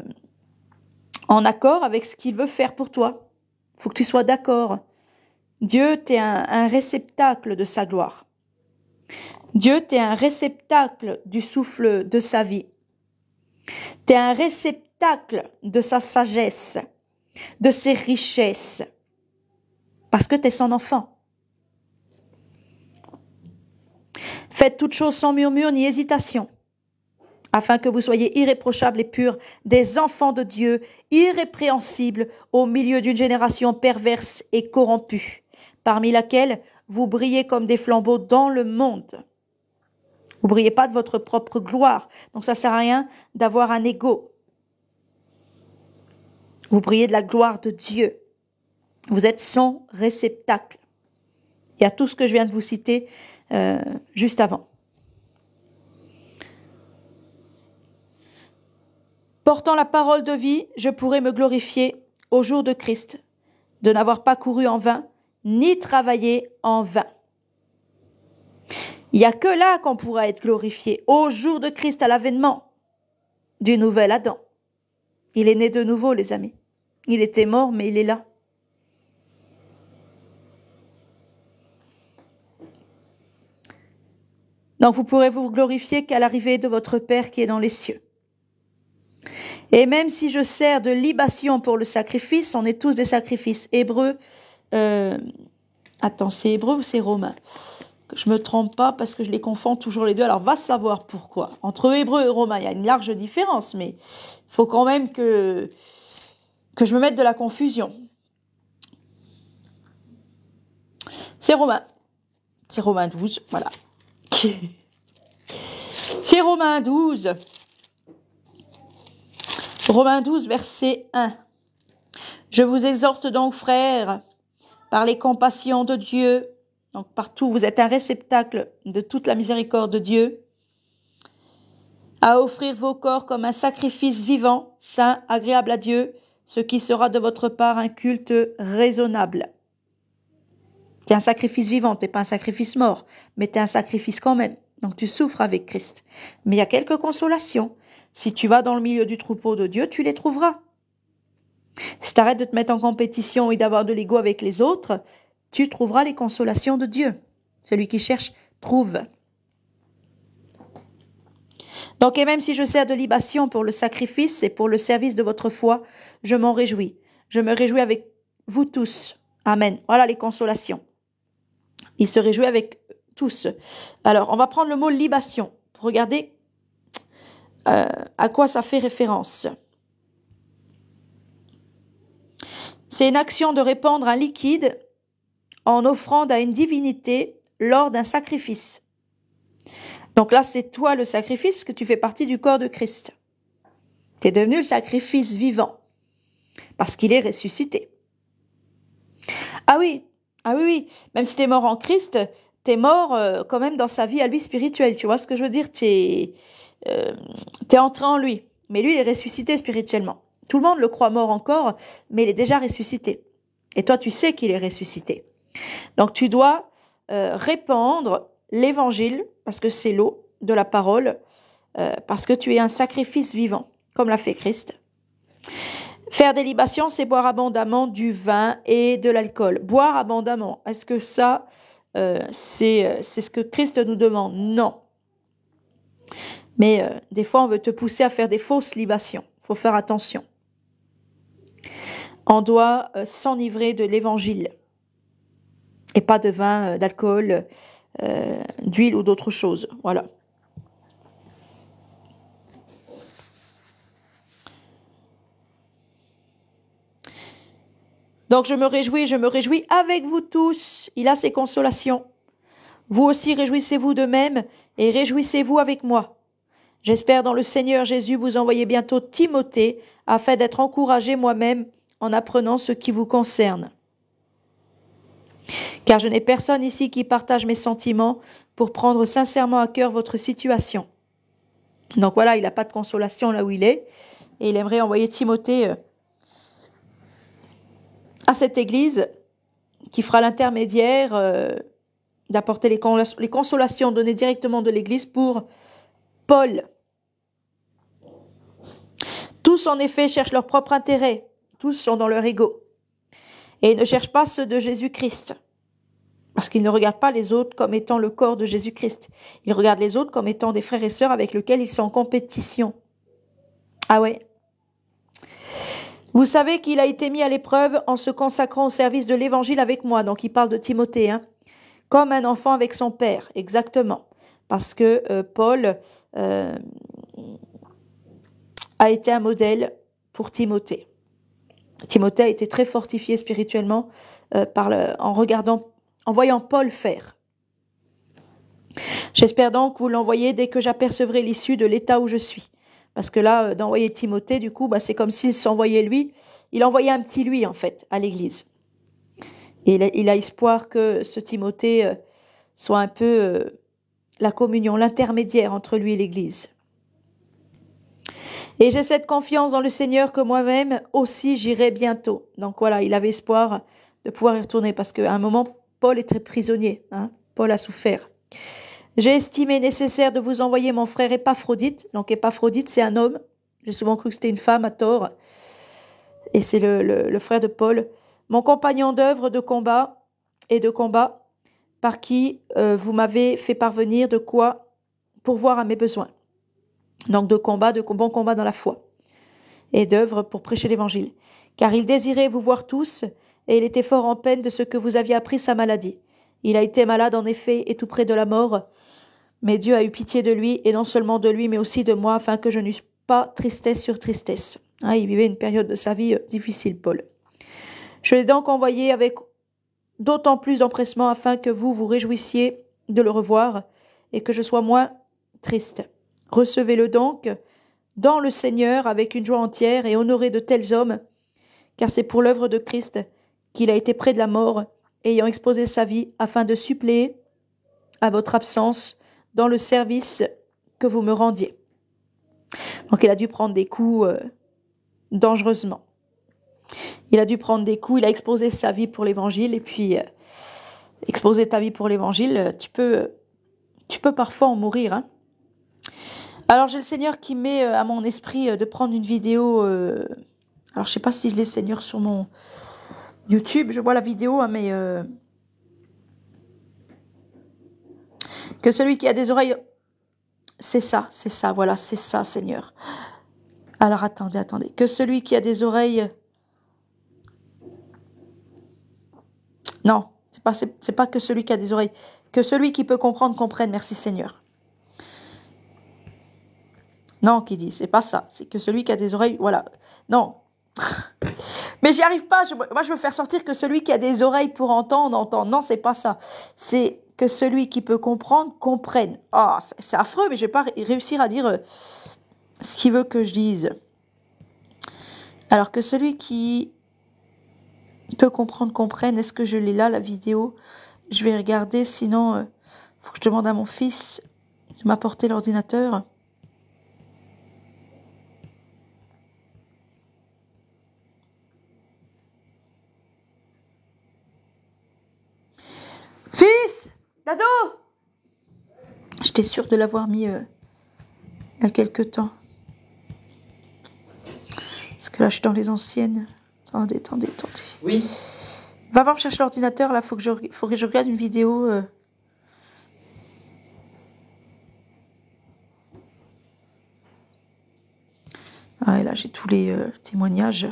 en accord avec ce qu'il veut faire pour toi. Faut que tu sois d'accord. Dieu, t'es un, réceptacle de sa gloire. Dieu, t'es un réceptacle du souffle de sa vie. T'es un réceptacle de sa sagesse, de ses richesses, parce que t'es son enfant. Faites toutes choses sans murmure ni hésitation afin que vous soyez irréprochables et purs, des enfants de Dieu, irrépréhensibles au milieu d'une génération perverse et corrompue, parmi laquelle vous brillez comme des flambeaux dans le monde. Vous brillez pas de votre propre gloire, donc ça sert à rien d'avoir un ego. Vous brillez de la gloire de Dieu. Vous êtes son réceptacle. Il y a tout ce que je viens de vous citer euh, juste avant. Portant la parole de vie, je pourrai me glorifier au jour de Christ, de n'avoir pas couru en vain, ni travaillé en vain. Il n'y a que là qu'on pourra être glorifié, au jour de Christ, à l'avènement du nouvel Adam. Il est né de nouveau, les amis. Il était mort, mais il est là. Donc vous pourrez vous glorifier qu'à l'arrivée de votre Père qui est dans les cieux. Et même si je sers de libation pour le sacrifice, on est tous des sacrifices hébreux. Euh, attends, c'est hébreu ou c'est romain Je me trompe pas parce que je les confonds toujours les deux. Alors va savoir pourquoi. Entre hébreu et romain, il y a une large différence, mais il faut quand même que que je me mette de la confusion. C'est romain. C'est romain 12, voilà. c'est romain 12. Romains 12, verset 1. Je vous exhorte donc, frères, par les compassions de Dieu, donc partout, vous êtes un réceptacle de toute la miséricorde de Dieu, à offrir vos corps comme un sacrifice vivant, saint, agréable à Dieu, ce qui sera de votre part un culte raisonnable. es un sacrifice vivant, n'es pas un sacrifice mort, mais tu es un sacrifice quand même. Donc tu souffres avec Christ. Mais il y a quelques consolations. Si tu vas dans le milieu du troupeau de Dieu, tu les trouveras. Si tu arrêtes de te mettre en compétition et d'avoir de l'ego avec les autres, tu trouveras les consolations de Dieu. Celui qui cherche, trouve. Donc, et même si je sers de libation pour le sacrifice et pour le service de votre foi, je m'en réjouis. Je me réjouis avec vous tous. Amen. Voilà les consolations. Il se réjouit avec tous. Alors, on va prendre le mot libation pour regarder euh, à quoi ça fait référence. C'est une action de répandre un liquide en offrande à une divinité lors d'un sacrifice. Donc là, c'est toi le sacrifice parce que tu fais partie du corps de Christ. Tu es devenu le sacrifice vivant parce qu'il est ressuscité. Ah oui, ah oui, même si tu es mort en Christ, tu es mort euh, quand même dans sa vie à lui spirituelle. Tu vois ce que je veux dire euh, t'es entré en lui. Mais lui, il est ressuscité spirituellement. Tout le monde le croit mort encore, mais il est déjà ressuscité. Et toi, tu sais qu'il est ressuscité. Donc tu dois euh, répandre l'évangile, parce que c'est l'eau de la parole, euh, parce que tu es un sacrifice vivant, comme l'a fait Christ. Faire des libations, c'est boire abondamment du vin et de l'alcool. Boire abondamment, est-ce que ça, c'est c'est ce que Christ nous demande Non. Mais euh, des fois, on veut te pousser à faire des fausses libations. Il faut faire attention. On doit euh, s'enivrer de l'évangile et pas de vin, euh, d'alcool, d'huile ou d'autres choses. Voilà. Donc je me réjouis, je me réjouis avec vous tous. Il a ses consolations. Vous aussi réjouissez-vous de même et réjouissez-vous avec moi. J'espère dans le Seigneur Jésus vous envoyer bientôt Timothée, afin d'être encouragé moi-même en apprenant ce qui vous concerne. Car je n'ai personne ici qui partage mes sentiments pour prendre sincèrement à cœur votre situation. Donc voilà, il n'a pas de consolation là où il est, et il aimerait envoyer Timothée euh, à cette église qui fera l'intermédiaire euh, d'apporter les, consolations données directement de l'église pour Paul. Tous en effet cherchent leur propre intérêt, tous sont dans leur ego, et ils ne cherchent pas ceux de Jésus-Christ, parce qu'ils ne regardent pas les autres comme étant le corps de Jésus-Christ, ils regardent les autres comme étant des frères et sœurs avec lesquels ils sont en compétition. Ah ouais Vous savez qu'il a été mis à l'épreuve en se consacrant au service de l'Évangile avec moi, donc il parle de Timothée, hein. comme un enfant avec son père, exactement parce que euh, Paul euh, a été un modèle pour Timothée. Timothée a été très fortifié spirituellement euh, en regardant, en voyant Paul faire. J'espère donc vous l'envoyez dès que j'apercevrai l'issue de l'état où je suis. Parce que là, d'envoyer Timothée, du coup, bah, c'est comme s'il s'envoyait lui. Il envoyait un petit lui, en fait, à l'Église. Et il a espoir que ce Timothée soit un peu la communion, l'intermédiaire entre lui et l'Église. Et j'ai cette confiance dans le Seigneur que moi-même aussi j'irai bientôt. Donc voilà, il avait espoir de pouvoir y retourner parce qu'à un moment, Paul est très prisonnier. Hein. Paul a souffert. J'ai estimé nécessaire de vous envoyer mon frère Épaphrodite. Donc Épaphrodite, c'est un homme. J'ai souvent cru que c'était une femme à tort. Et c'est le, le frère de Paul. Mon compagnon d'œuvre de combat et de combat, par qui euh, vous m'avez fait parvenir de quoi pour voir à mes besoins. Donc de combat, de bon combat dans la foi et d'œuvre pour prêcher l'Évangile. Car il désirait vous voir tous, et il était fort en peine de ce que vous aviez appris sa maladie. Il a été malade en effet, et tout près de la mort, mais Dieu a eu pitié de lui, et non seulement de lui, mais aussi de moi, afin que je n'eusse pas tristesse sur tristesse. Hein, il vivait une période de sa vie euh, difficile, Paul. Je l'ai donc envoyé avec d'autant plus d'empressement afin que vous vous réjouissiez de le revoir et que je sois moins triste. Recevez-le donc dans le Seigneur avec une joie entière et honorez de tels hommes, car c'est pour l'œuvre de Christ qu'il a été près de la mort, ayant exposé sa vie afin de suppléer à votre absence dans le service que vous me rendiez. Donc il a dû prendre des coups euh, dangereusement il a dû prendre des coups, il a exposé sa vie pour l'évangile et puis euh, exposer ta vie pour l'évangile, euh, tu peux, euh, tu peux parfois en mourir. Hein. Alors j'ai le Seigneur qui met à mon esprit de prendre une vidéo. alors je sais pas si je l'ai Seigneur sur mon YouTube, je vois la vidéo, hein, mais que celui qui a des oreilles, c'est ça, c'est ça, voilà, c'est ça, Seigneur. Alors attendez, attendez, que celui qui a des oreilles Non, c'est pas, c'est pas que celui qui a des oreilles. Que celui qui peut comprendre comprenne, merci Seigneur. Non, qui dit, c'est pas ça. C'est que celui qui a des oreilles, voilà. Non. Mais j'y arrive pas. moi, je veux faire sortir que celui qui a des oreilles pour entendre, entendre. Non, c'est pas ça. C'est que celui qui peut comprendre, comprenne. Ah, c'est affreux, mais je vais pas réussir à dire euh, ce qu'il veut que je dise. Alors que celui qui peut comprendre, comprenne. Est-ce que je l'ai là, la vidéo Je vais regarder, sinon, il euh, faut que je demande à mon fils de m'apporter l'ordinateur. Fils Dado J'étais sûre de l'avoir mis euh, il y a quelque temps. Parce que là, je suis dans les anciennes. Attendez, attendez, attendez. Oui. Va voir, cherche l'ordinateur, là, faut que, je, faut que je regarde une vidéo. Euh. Ah, et là, j'ai tous les euh, témoignages.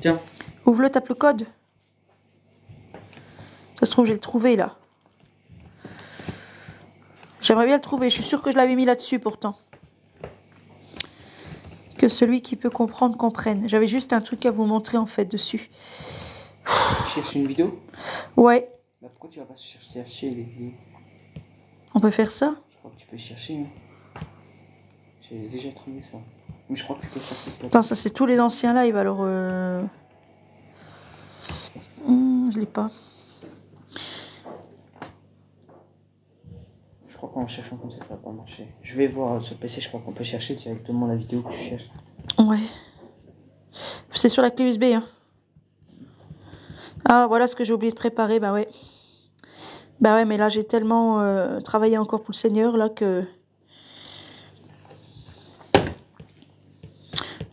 Tiens. Ouvre-le, tape le code. Ça se trouve, j'ai le trouvé, là. J'aimerais bien le trouver. Je suis sûre que je l'avais mis là-dessus pourtant. Que celui qui peut comprendre comprenne. J'avais juste un truc à vous montrer en fait dessus. Tu cherches une vidéo Ouais. Bah, pourquoi tu vas pas chercher les vidéos On peut faire ça Je crois que tu peux chercher. Hein. J'ai déjà trouvé ça. Mais je crois que c'était ça. Attends, ça c'est tous les anciens lives alors. Euh... Hmm, je l'ai pas. crois qu'en cherchant comme ça, ça va pas marcher. Je vais voir sur PC, je crois qu'on peut chercher directement la vidéo que tu cherches. Ouais. C'est sur la clé USB, hein. Ah, voilà ce que j'ai oublié de préparer, bah ouais. Bah ouais, mais là, j'ai tellement euh, travaillé encore pour le Seigneur, là, que...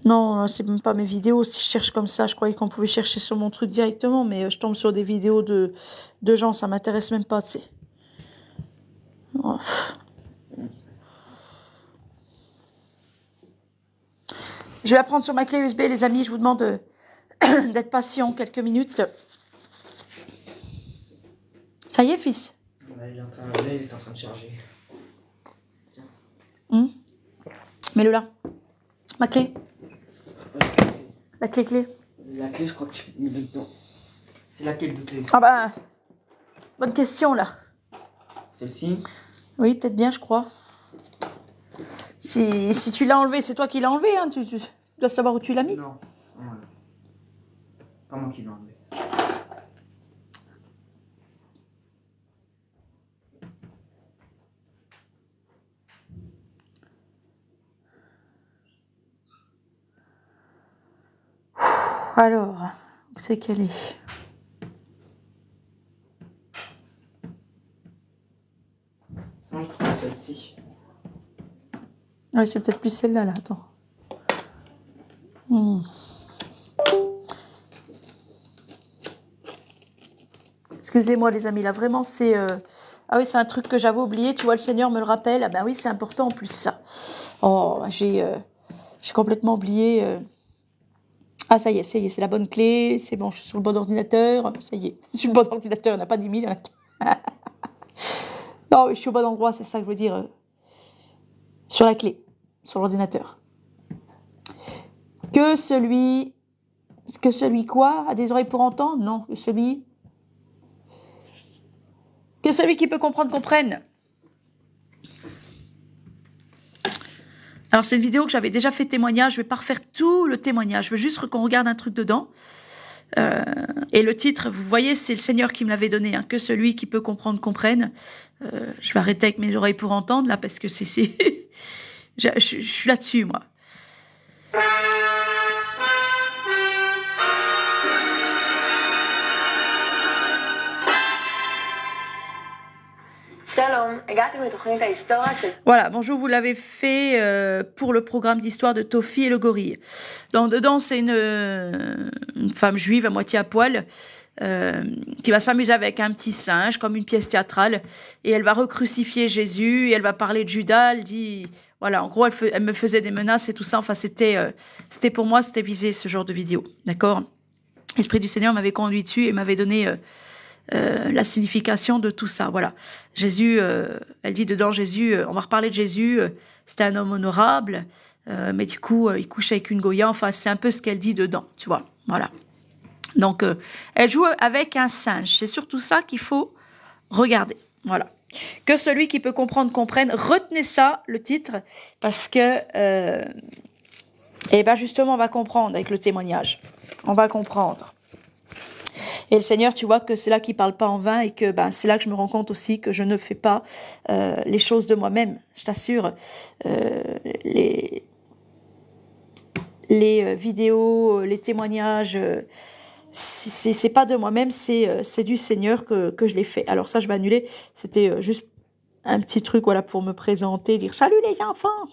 Non, c'est même pas mes vidéos. Si je cherche comme ça, je croyais qu'on pouvait chercher sur mon truc directement, mais euh, je tombe sur des vidéos de, de gens, ça m'intéresse même pas, tu sais. Oh. Je vais apprendre sur ma clé USB, les amis. Je vous demande d'être patient quelques minutes. Ça y est, fils il, est en train de, charger. Hmm. Mets-le là. Ma clé. La clé, clé. La clé, je crois que tu mets dedans. C'est laquelle de clé Ah bah, bonne question là. Celle-ci oui, peut-être bien, je crois. Si, si tu l'as enlevé, c'est toi qui l'as enlevé. Hein. Tu, dois savoir où tu l'as mis. Non. Pas moi qui l'ai enlevé. Alors, où c'est qu'elle est c'est peut-être plus celle-là, là. Attends. Hmm. Excusez-moi, les amis, là, vraiment, c'est... Euh, ah oui, c'est un truc que j'avais oublié. Tu vois, le Seigneur me le rappelle. Ah ben oui, c'est important en plus, ça. Oh, j'ai euh, complètement oublié... Euh. Ah, ça y est, ça y est, c'est la bonne clé. C'est bon, je suis sur le bon ordinateur. Ah, ça y est, je suis sur le bon ordinateur. Il n'y a pas 10 000, hein. non, je suis au bon endroit, c'est ça que je veux dire. Sur la clé sur l'ordinateur. Que celui. Que celui quoi A des oreilles pour entendre Non, que celui. Que celui qui peut comprendre comprenne. Alors c'est une vidéo que j'avais déjà fait témoignage, je vais pas refaire tout le témoignage, je veux juste qu'on regarde un truc dedans. Euh, et le titre, vous voyez, c'est le Seigneur qui me l'avait donné, hein. que celui qui peut comprendre comprenne. Euh, je vais arrêter avec mes oreilles pour entendre là parce que c'est... Je, suis là-dessus, moi. Voilà, bonjour, vous l'avez fait euh, pour le programme d'histoire de Tofi et le gorille. Donc, dedans, c'est euh, une, femme juive à moitié à poil euh, qui va s'amuser avec un petit singe, comme une pièce théâtrale, et elle va recrucifier Jésus, et elle va parler de Judas, elle dit, voilà, en gros, elle, me faisait des menaces et tout ça, enfin, c'était, euh, c'était pour moi, c'était visé ce genre de vidéo, d'accord L'Esprit du Seigneur m'avait conduit dessus et m'avait donné euh, la signification de tout ça, voilà. Jésus, elle dit dedans, Jésus, on va reparler de Jésus, c'était un homme honorable, mais du coup, il couche avec une Goya, enfin, c'est un peu ce qu'elle dit dedans, tu vois, voilà. Donc, euh, elle joue avec un singe. C'est surtout ça qu'il faut regarder. Voilà. Que celui qui peut comprendre comprenne. Retenez ça, le titre, parce que, euh, Eh et ben justement, on va comprendre avec le témoignage. On va comprendre. Et le Seigneur, tu vois que c'est là qu'il parle pas en vain et que ben, c'est là que je me rends compte aussi que je ne fais pas euh, les choses de moi-même. Je t'assure, les vidéos, les témoignages c'est pas de moi-même, c'est euh, du Seigneur que, je l'ai fait. Alors ça, je vais annuler. C'était euh, juste un petit truc voilà pour me présenter, dire salut les enfants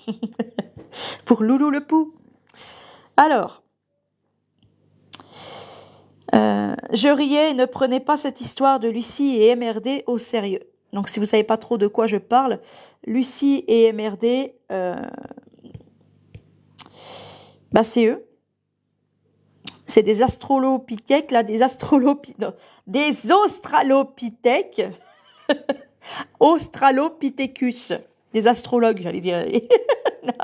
pour Loulou le pou. Alors, euh, je riais ne prenez pas cette histoire de Lucie et MRD au sérieux. Donc si vous savez pas trop de quoi je parle, Lucie et MRD, bah c'est eux c'est des astrolopithèques, là, des astrolopithèques, des australopithèques, australopithecus, des astrologues, j'allais dire.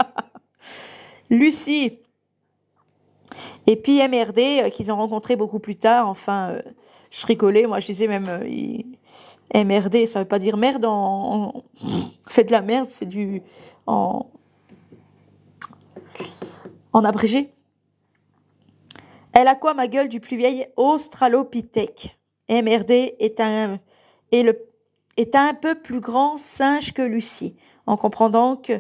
Lucie et puis MRD, euh, qu'ils ont rencontré beaucoup plus tard, enfin, euh, je rigolais, moi je disais même, euh, MRD, ça veut pas dire merde, en... c'est de la merde, c'est du... En... en abrégé. Elle a quoi ma gueule du plus vieil Australopithèque MRD est un, est, le, est un peu plus grand singe que Lucie, en comprenant que,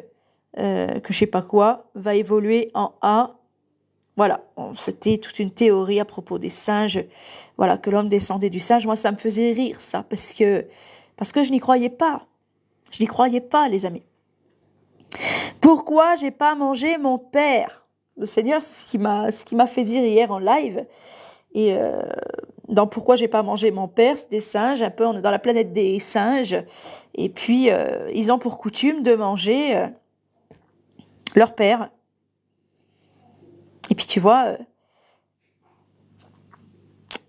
euh, que je sais pas quoi, va évoluer en A. Voilà, c'était toute une théorie à propos des singes, voilà, que l'homme descendait du singe. Moi, ça me faisait rire, ça, parce que, parce que je n'y croyais pas. Je n'y croyais pas, les amis. Pourquoi j'ai pas mangé mon père le Seigneur, ce qui m'a, fait dire hier en live. Et euh, dans Pourquoi j'ai pas mangé mon père ?» C'est des singes, un peu, on est dans la planète des singes. Et puis, euh, ils ont pour coutume de manger euh, leur père. Et puis, tu vois,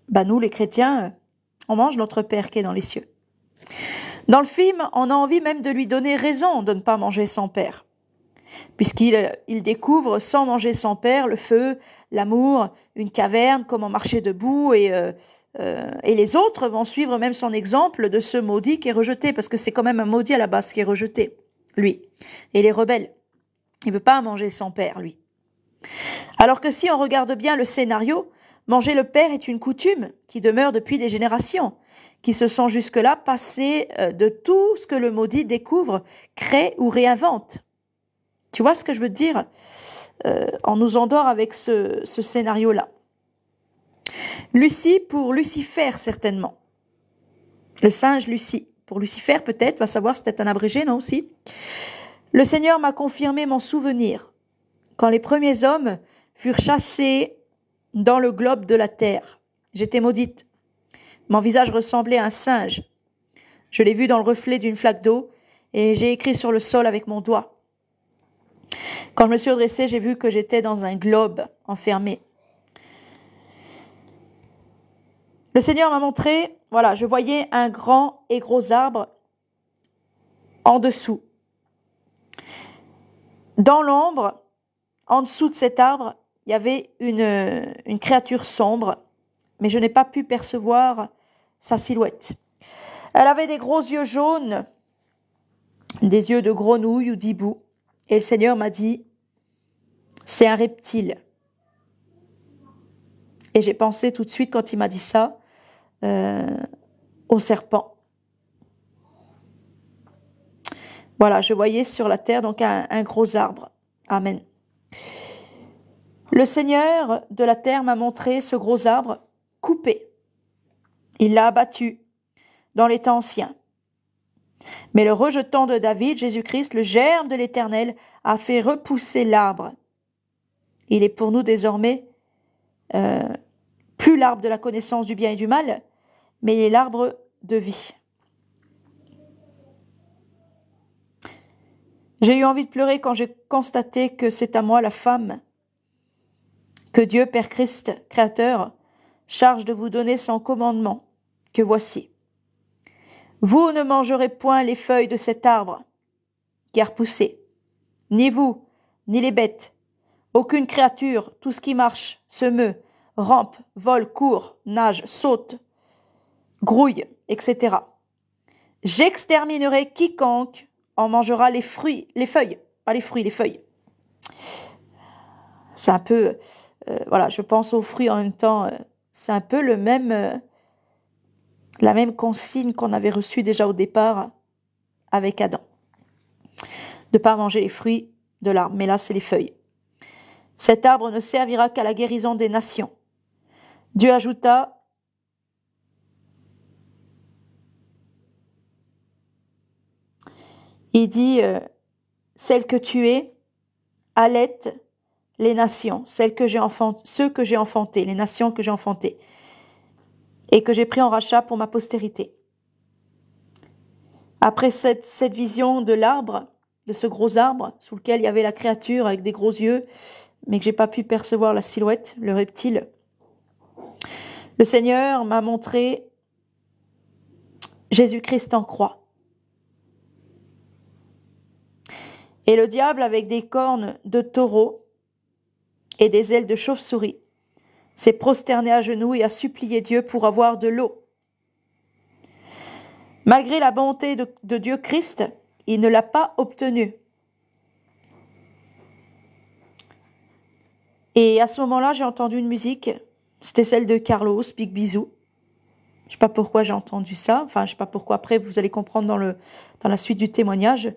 bah nous, les chrétiens, on mange notre père qui est dans les cieux. Dans le film, on a envie même de lui donner raison de ne pas manger son père puisqu'il euh, découvre sans manger son père le feu, l'amour, une caverne, comment marcher debout euh, euh, et les autres vont suivre même son exemple de ce maudit qui est rejeté parce que c'est quand même un maudit à la base qui est rejeté, lui. Et il est rebelle. Il veut pas manger son père, lui. Alors que si on regarde bien le scénario, manger le père est une coutume qui demeure depuis des générations, qui se sont jusque-là passées de tout ce que le maudit découvre, crée ou réinvente. Tu vois ce que je veux dire euh, On nous endort avec ce, scénario-là. Lucie pour Lucifer, certainement. Le singe Lucie. Pour Lucifer, peut-être, va savoir, c'était un abrégé, non aussi Le Seigneur m'a confirmé mon souvenir. Quand les premiers hommes furent chassés dans le globe de la terre, j'étais maudite. Mon visage ressemblait à un singe. Je l'ai vu dans le reflet d'une flaque d'eau et j'ai écrit sur le sol avec mon doigt. Quand je me suis redressée, j'ai vu que j'étais dans un globe enfermé. Le Seigneur m'a montré, voilà, je voyais un grand et gros arbre en dessous. Dans l'ombre, en dessous de cet arbre, il y avait une, créature sombre, mais je n'ai pas pu percevoir sa silhouette. Elle avait des gros yeux jaunes, des yeux de grenouille ou d'hibou. Et le Seigneur m'a dit, c'est un reptile. Et j'ai pensé tout de suite quand il m'a dit ça euh, au serpent. Voilà, je voyais sur la terre donc un, un gros arbre. Amen. Le Seigneur de la terre m'a montré ce gros arbre coupé. Il l'a abattu dans les temps anciens. Mais le rejetant de David, Jésus-Christ, le germe de l'Éternel, a fait repousser l'arbre. Il est pour nous désormais euh, plus l'arbre de la connaissance du bien et du mal, mais il est l'arbre de vie. J'ai eu envie de pleurer quand j'ai constaté que c'est à moi la femme, que Dieu, Père Christ, Créateur, charge de vous donner son commandement, que voici. Vous ne mangerez point les feuilles de cet arbre qui a repoussé, ni vous, ni les bêtes, aucune créature, tout ce qui marche, se meut, rampe, vole, court, nage, saute, grouille, etc. J'exterminerai quiconque en mangera les fruits, les feuilles, pas les fruits, les feuilles. C'est un peu, euh, voilà, je pense aux fruits en même temps, euh, c'est un peu le même... Euh, la même consigne qu'on avait reçue déjà au départ avec Adam. De ne pas manger les fruits de l'arbre, mais là c'est les feuilles. Cet arbre ne servira qu'à la guérison des nations. Dieu ajouta Il dit, euh, celle que tu es, allait les nations, que ceux que j'ai enfantés, les nations que j'ai enfantées et que j'ai pris en rachat pour ma postérité. Après cette, vision de l'arbre, de ce gros arbre sous lequel il y avait la créature avec des gros yeux, mais que j'ai pas pu percevoir la silhouette, le reptile, le Seigneur m'a montré Jésus-Christ en croix. Et le diable avec des cornes de taureau et des ailes de chauve-souris s'est prosterné à genoux et a supplié Dieu pour avoir de l'eau. Malgré la bonté de, Dieu Christ, il ne l'a pas obtenue. Et à ce moment-là, j'ai entendu une musique. C'était celle de Carlos, Big Bisou. Je sais pas pourquoi j'ai entendu ça. Enfin, je sais pas pourquoi. Après, vous allez comprendre dans, le, dans la suite du témoignage.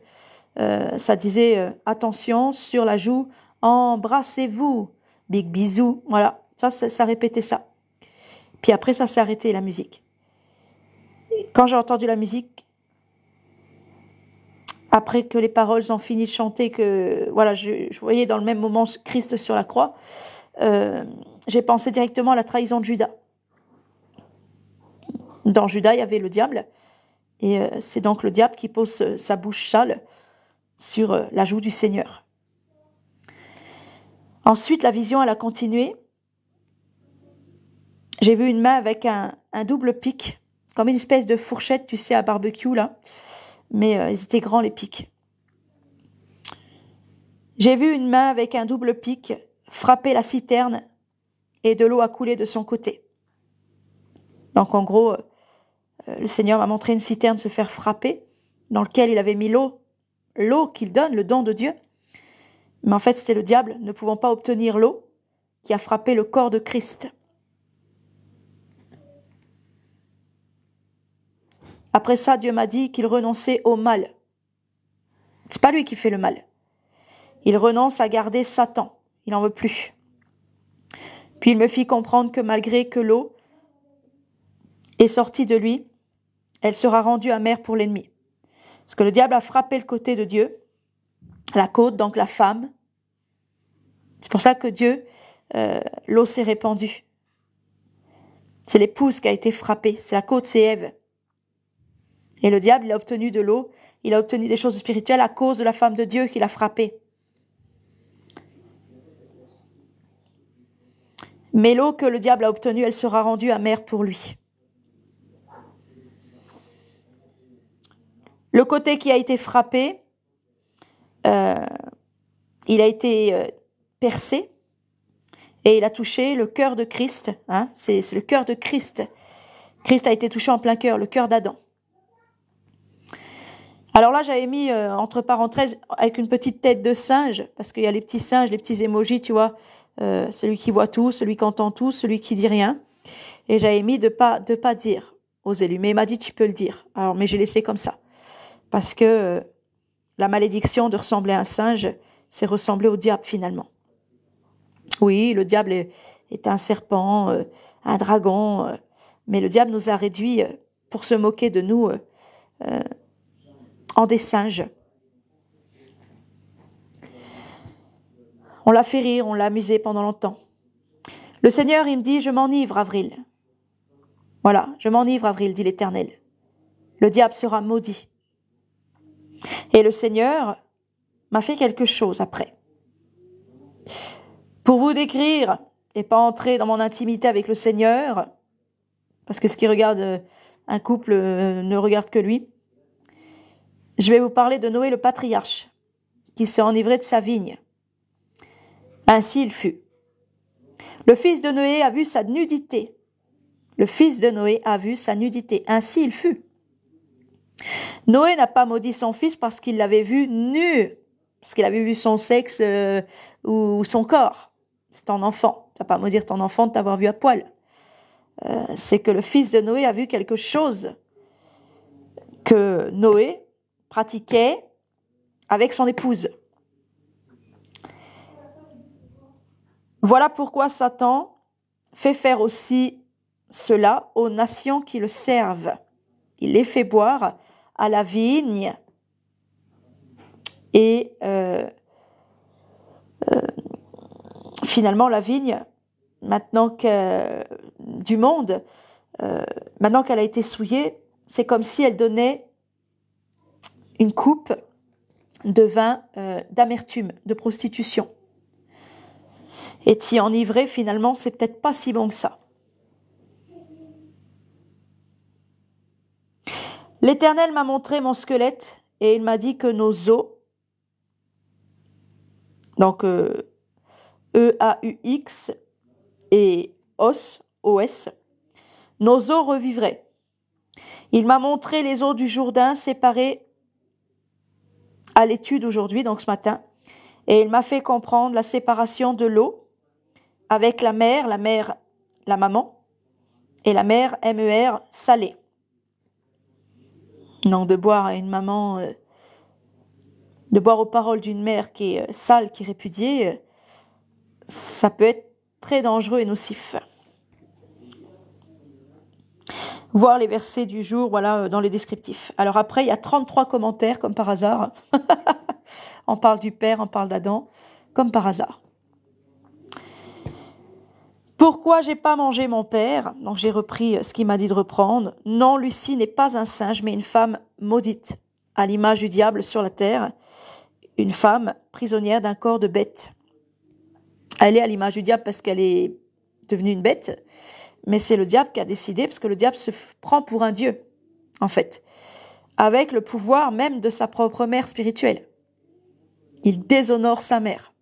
Euh, ça disait euh, attention sur la joue, embrassez-vous, big bisou. Voilà. Ça, ça, répétait ça. Puis après, ça s'est arrêté, la musique. quand j'ai entendu la musique, après que les paroles ont fini de chanter, que voilà, je, voyais dans le même moment Christ sur la croix, euh, j'ai pensé directement à la trahison de Judas. Dans Judas, il y avait le diable, et euh, c'est donc le diable qui pose euh, sa bouche sale sur la joue du Seigneur. Ensuite, la vision, elle a continué. J'ai vu une main avec un, double pic, comme une espèce de fourchette, tu sais, à barbecue, là. Mais euh, ils étaient grands, les pics. J'ai vu une main avec un double pic frapper la citerne et de l'eau a coulé de son côté. Donc en gros, euh, le Seigneur m'a montré une citerne se faire frapper dans laquelle il avait mis l'eau, l'eau qu'il donne, le don de Dieu. Mais en fait, c'était le diable ne pouvant pas obtenir l'eau qui a frappé le corps de Christ. Après ça, Dieu m'a dit qu'il renonçait au mal. C'est pas lui qui fait le mal. Il renonce à garder Satan. Il n'en veut plus. Puis il me fit comprendre que malgré que l'eau est sortie de lui, elle sera rendue amère pour l'ennemi. Parce que le diable a frappé le côté de Dieu, la côte, donc la femme. C'est pour ça que Dieu, euh, l'eau s'est répandue. C'est l'épouse qui a été frappée, c'est la côte, c'est Ève. Et le diable, il a obtenu de l'eau, il a obtenu des choses spirituelles à cause de la femme de Dieu qu'il a frappée. Mais l'eau que le diable a obtenue, elle sera rendue amère pour lui. Le côté qui a été frappé, euh, il a été euh, percé et il a touché le cœur de Christ. Hein, c'est le cœur de Christ. Christ a été touché en plein cœur, le cœur d'Adam. Alors là, j'avais mis euh, entre parenthèses avec une petite tête de singe, parce qu'il y a les petits singes, les petits émojis, tu vois, euh, celui qui voit tout, celui qui entend tout, celui qui dit rien. Et j'avais mis de pas de pas dire aux élus, mais il m'a dit tu peux le dire. Alors mais j'ai laissé comme ça, parce que euh, la malédiction de ressembler à un singe, c'est ressembler au diable finalement. Oui, le diable est, est un serpent, un dragon, mais le diable nous a réduits pour se moquer de nous en des singes. On l'a fait rire, on l'a amusé pendant longtemps. Le Seigneur, il me dit, je m'enivre, Avril. Voilà, je m'enivre, Avril, dit l'Éternel. Le diable sera maudit. Et le Seigneur m'a fait quelque chose après. Pour vous décrire et pas entrer dans mon intimité avec le Seigneur, parce que ce qui regarde euh, un couple euh, ne regarde que lui, je vais vous parler de Noé le patriarche, qui s'est enivré de sa vigne. Ainsi il fut. Le fils de Noé a vu sa nudité. Le fils de Noé a vu sa nudité. Ainsi il fut. Noé n'a pas maudit son fils parce qu'il l'avait vu nu, parce qu'il avait vu son sexe euh, ou, son corps. C'est ton enfant. Tu vas pas maudire ton enfant de t'avoir vu à poil. Euh, c'est que le fils de Noé a vu quelque chose que Noé pratiquait avec son épouse. Voilà pourquoi Satan fait faire aussi cela aux nations qui le servent. Il les fait boire à la vigne et euh, euh, finalement la vigne, maintenant que du monde, euh, maintenant qu'elle a été souillée, c'est comme si elle donnait une coupe de vin euh, d'amertume, de prostitution. Et si enivré, finalement, c'est peut-être pas si bon que ça. L'Éternel m'a montré mon squelette et il m'a dit que nos os, donc E-A-U-X euh, e et os, OS, nos os revivraient. Il m'a montré les eaux du Jourdain séparées à l'étude aujourd'hui, donc ce matin, et il m'a fait comprendre la séparation de l'eau avec la mère, la mère, la maman, et la mère MER e salée. non de boire à une maman, euh, de boire aux paroles d'une mère qui est euh, sale, qui est répudiée, euh, ça peut être très dangereux et nocif voir les versets du jour voilà, euh, dans les descriptifs. Alors après, il y a 33 commentaires, comme par hasard. on parle du Père, on parle d'Adam, comme par hasard. Pourquoi j'ai pas mangé mon père Donc j'ai repris euh, ce qu'il m'a dit de reprendre. Non, Lucie n'est pas un singe, mais une femme maudite, à l'image du diable sur la terre, une femme prisonnière d'un corps de bête. Elle est à l'image du diable parce qu'elle est devenue une bête, mais c'est le diable qui a décidé, parce que le diable se prend pour un dieu, en fait, avec le pouvoir même de sa propre mère spirituelle. Il déshonore sa mère.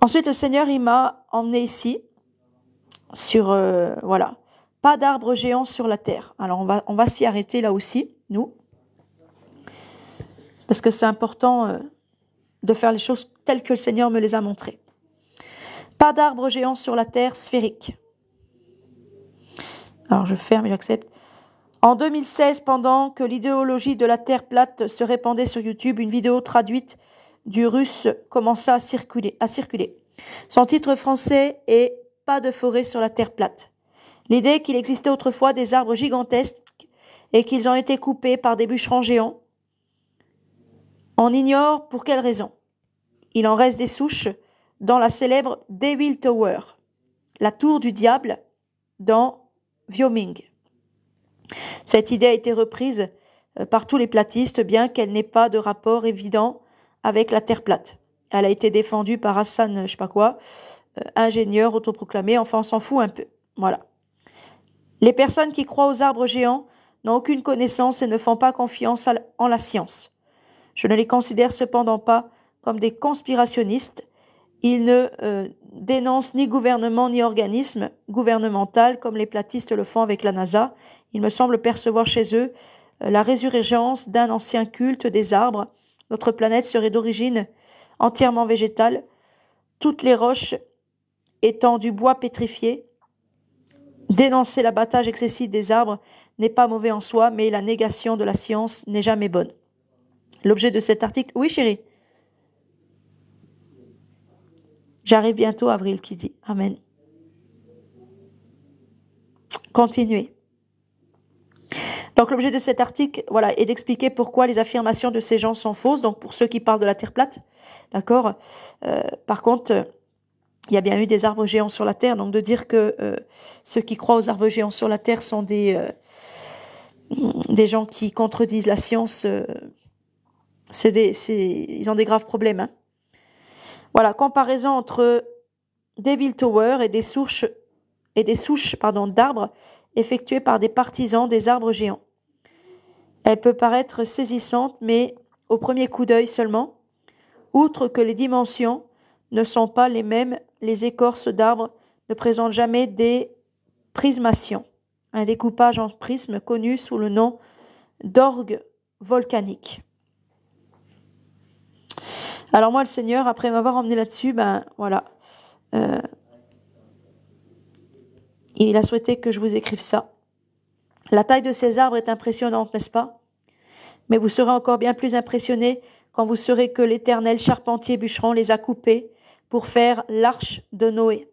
Ensuite, le Seigneur, il m'a emmené ici, sur, euh, voilà, pas d'arbres géants sur la terre. Alors, on va, on va s'y arrêter là aussi, nous parce que c'est important euh, de faire les choses telles que le Seigneur me les a montrées. Pas d'arbres géants sur la terre sphérique. Alors je ferme j'accepte. En 2016, pendant que l'idéologie de la terre plate se répandait sur YouTube, une vidéo traduite du russe commença à circuler. À circuler. Son titre français est Pas de forêt sur la terre plate. L'idée qu'il existait autrefois des arbres gigantesques et qu'ils ont été coupés par des bûcherons géants on ignore pour quelle raison. Il en reste des souches dans la célèbre Devil Tower, la tour du diable dans Wyoming. Cette idée a été reprise euh, par tous les platistes, bien qu'elle n'ait pas de rapport évident avec la Terre plate. Elle a été défendue par Hassan, je sais pas quoi, euh, ingénieur autoproclamé, enfin on s'en fout un peu. Voilà. Les personnes qui croient aux arbres géants n'ont aucune connaissance et ne font pas confiance en la science. Je ne les considère cependant pas comme des conspirationnistes. Ils ne euh, dénoncent ni gouvernement ni organisme gouvernemental comme les platistes le font avec la NASA. Il me semble percevoir chez eux euh, la résurgence d'un ancien culte des arbres. Notre planète serait d'origine entièrement végétale, toutes les roches étant du bois pétrifié. Dénoncer l'abattage excessif des arbres n'est pas mauvais en soi, mais la négation de la science n'est jamais bonne. L'objet de cet article. Oui, chérie. J'arrive bientôt, Avril qui dit Amen. Continuez. Donc l'objet de cet article, voilà, est d'expliquer pourquoi les affirmations de ces gens sont fausses. Donc pour ceux qui parlent de la Terre plate, d'accord. Euh, par contre, euh, il y a bien eu des arbres géants sur la Terre. Donc de dire que euh, ceux qui croient aux arbres géants sur la Terre sont des des gens qui contredisent la science, c'est des, ils ont des graves problèmes. Hein. Voilà, comparaison entre des towers et des souches et des souches pardon d'arbres effectuées par des partisans des arbres géants. Elle peut paraître saisissante, mais au premier coup d'œil seulement. Outre que les dimensions ne sont pas les mêmes, les écorces d'arbres ne présentent jamais des prismations, un découpage en prisme connu sous le nom d'orgue volcanique. Alors moi, le Seigneur, après m'avoir emmené là-dessus, ben voilà, euh, il a souhaité que je vous écrive ça. La taille de ces arbres est impressionnante, n'est-ce pas Mais vous serez encore bien plus impressionné quand vous saurez que l'Éternel charpentier bûcheron les a coupés pour faire l'arche de Noé.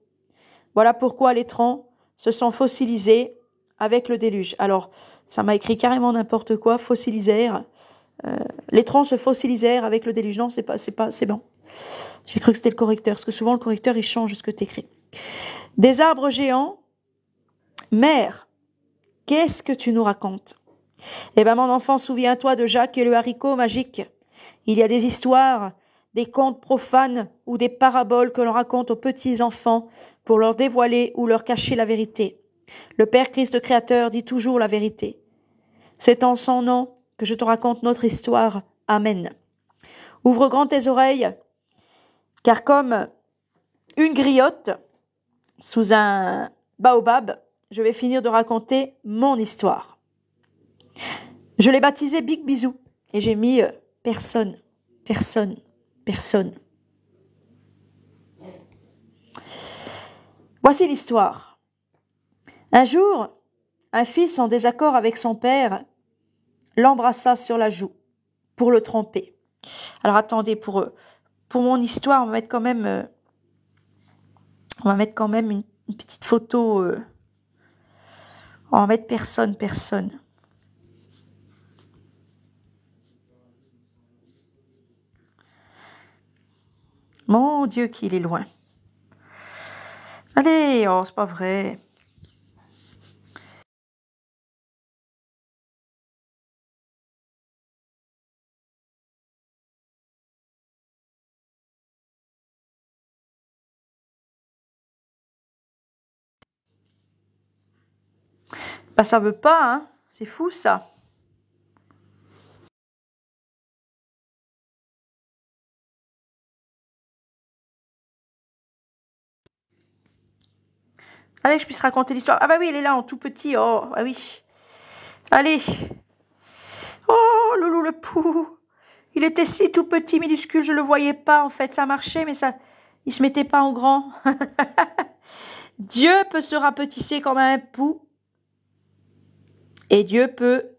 Voilà pourquoi les troncs se sont fossilisés avec le déluge. Alors, ça m'a écrit carrément n'importe quoi, fossilisèrent. Euh, les troncs se fossilisèrent avec le déluge. Non, c'est pas, c'est pas, c'est bon. J'ai cru que c'était le correcteur, parce que souvent le correcteur, il change ce que tu Des arbres géants. Mère, qu'est-ce que tu nous racontes Eh ben, mon enfant, souviens-toi de Jacques et le haricot magique. Il y a des histoires, des contes profanes ou des paraboles que l'on raconte aux petits enfants pour leur dévoiler ou leur cacher la vérité. Le Père Christ créateur dit toujours la vérité. C'est en son nom que je te raconte notre histoire. Amen. Ouvre grand tes oreilles, car comme une griotte sous un baobab, je vais finir de raconter mon histoire. Je l'ai baptisé Big Bisou et j'ai mis euh, personne, personne, personne. Voici l'histoire. Un jour, un fils en désaccord avec son père l'embrassa sur la joue pour le tremper. Alors attendez, pour, euh, pour mon histoire, on va mettre quand même, euh, on va mettre quand même une, petite photo. Euh, on va mettre personne, personne. Mon Dieu, qu'il est loin. Allez, oh, c'est pas vrai. Bah ça veut pas, hein C'est fou ça. Allez, je puisse raconter l'histoire. Ah bah oui, il est là en tout petit. Oh, ah oui. Allez. Oh, loulou le pou. Il était si tout petit, minuscule, je ne le voyais pas en fait. Ça marchait, mais ça, il se mettait pas en grand. Dieu peut se rapetisser comme un pou. Et Dieu peut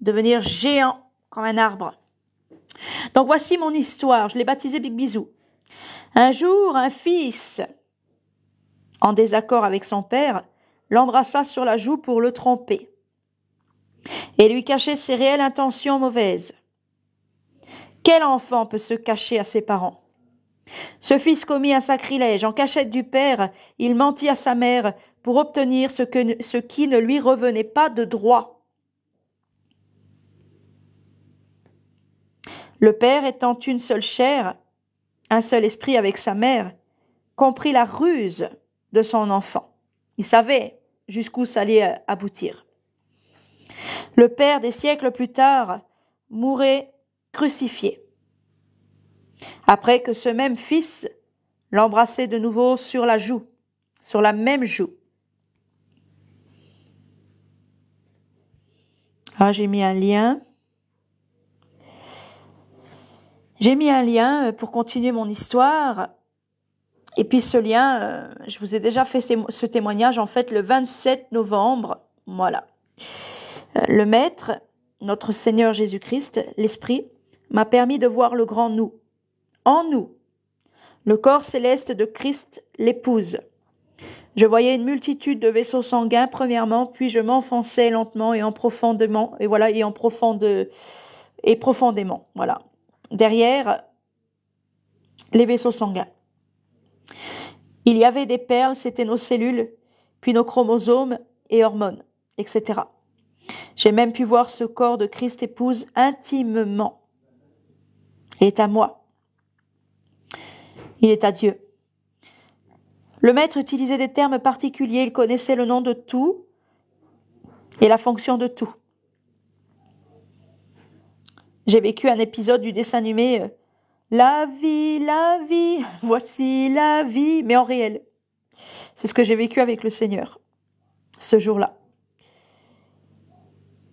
devenir géant comme un arbre. Donc voici mon histoire. Je l'ai baptisé Big Bisou. Un jour, un fils, en désaccord avec son père, l'embrassa sur la joue pour le tromper et lui cacher ses réelles intentions mauvaises. Quel enfant peut se cacher à ses parents Ce fils commit un sacrilège. En cachette du père, il mentit à sa mère pour obtenir ce, qui ne lui revenait pas de droit. Le Père étant une seule chair, un seul esprit avec sa mère, comprit la ruse de son enfant. Il savait jusqu'où ça allait euh, aboutir. Le Père, des siècles plus tard, mourait crucifié. Après que ce même fils l'embrassait de nouveau sur la joue, sur la même joue. Ah j'ai mis un lien. J'ai mis un lien euh, pour continuer mon histoire. Et puis ce lien, euh, je vous ai déjà fait ce témoignage en fait le 27 novembre. Voilà. Euh, le Maître, notre Seigneur Jésus-Christ, l'Esprit, m'a permis de voir le grand nous, en nous, le corps céleste de Christ, l'épouse. Je voyais une multitude de vaisseaux sanguins, premièrement, puis je m'enfonçais lentement et en profondément, et voilà, et en profonde, et profondément, voilà. Derrière les vaisseaux sanguins. Il y avait des perles, c'était nos cellules, puis nos chromosomes et hormones, etc. J'ai même pu voir ce corps de Christ épouse intimement. Il est à moi. Il est à Dieu. Le maître utilisait des termes particuliers, il connaissait le nom de tout et la fonction de tout. J'ai vécu un épisode du dessin animé euh, La vie, la vie, voici la vie, mais en réel. C'est ce que j'ai vécu avec le Seigneur ce jour-là.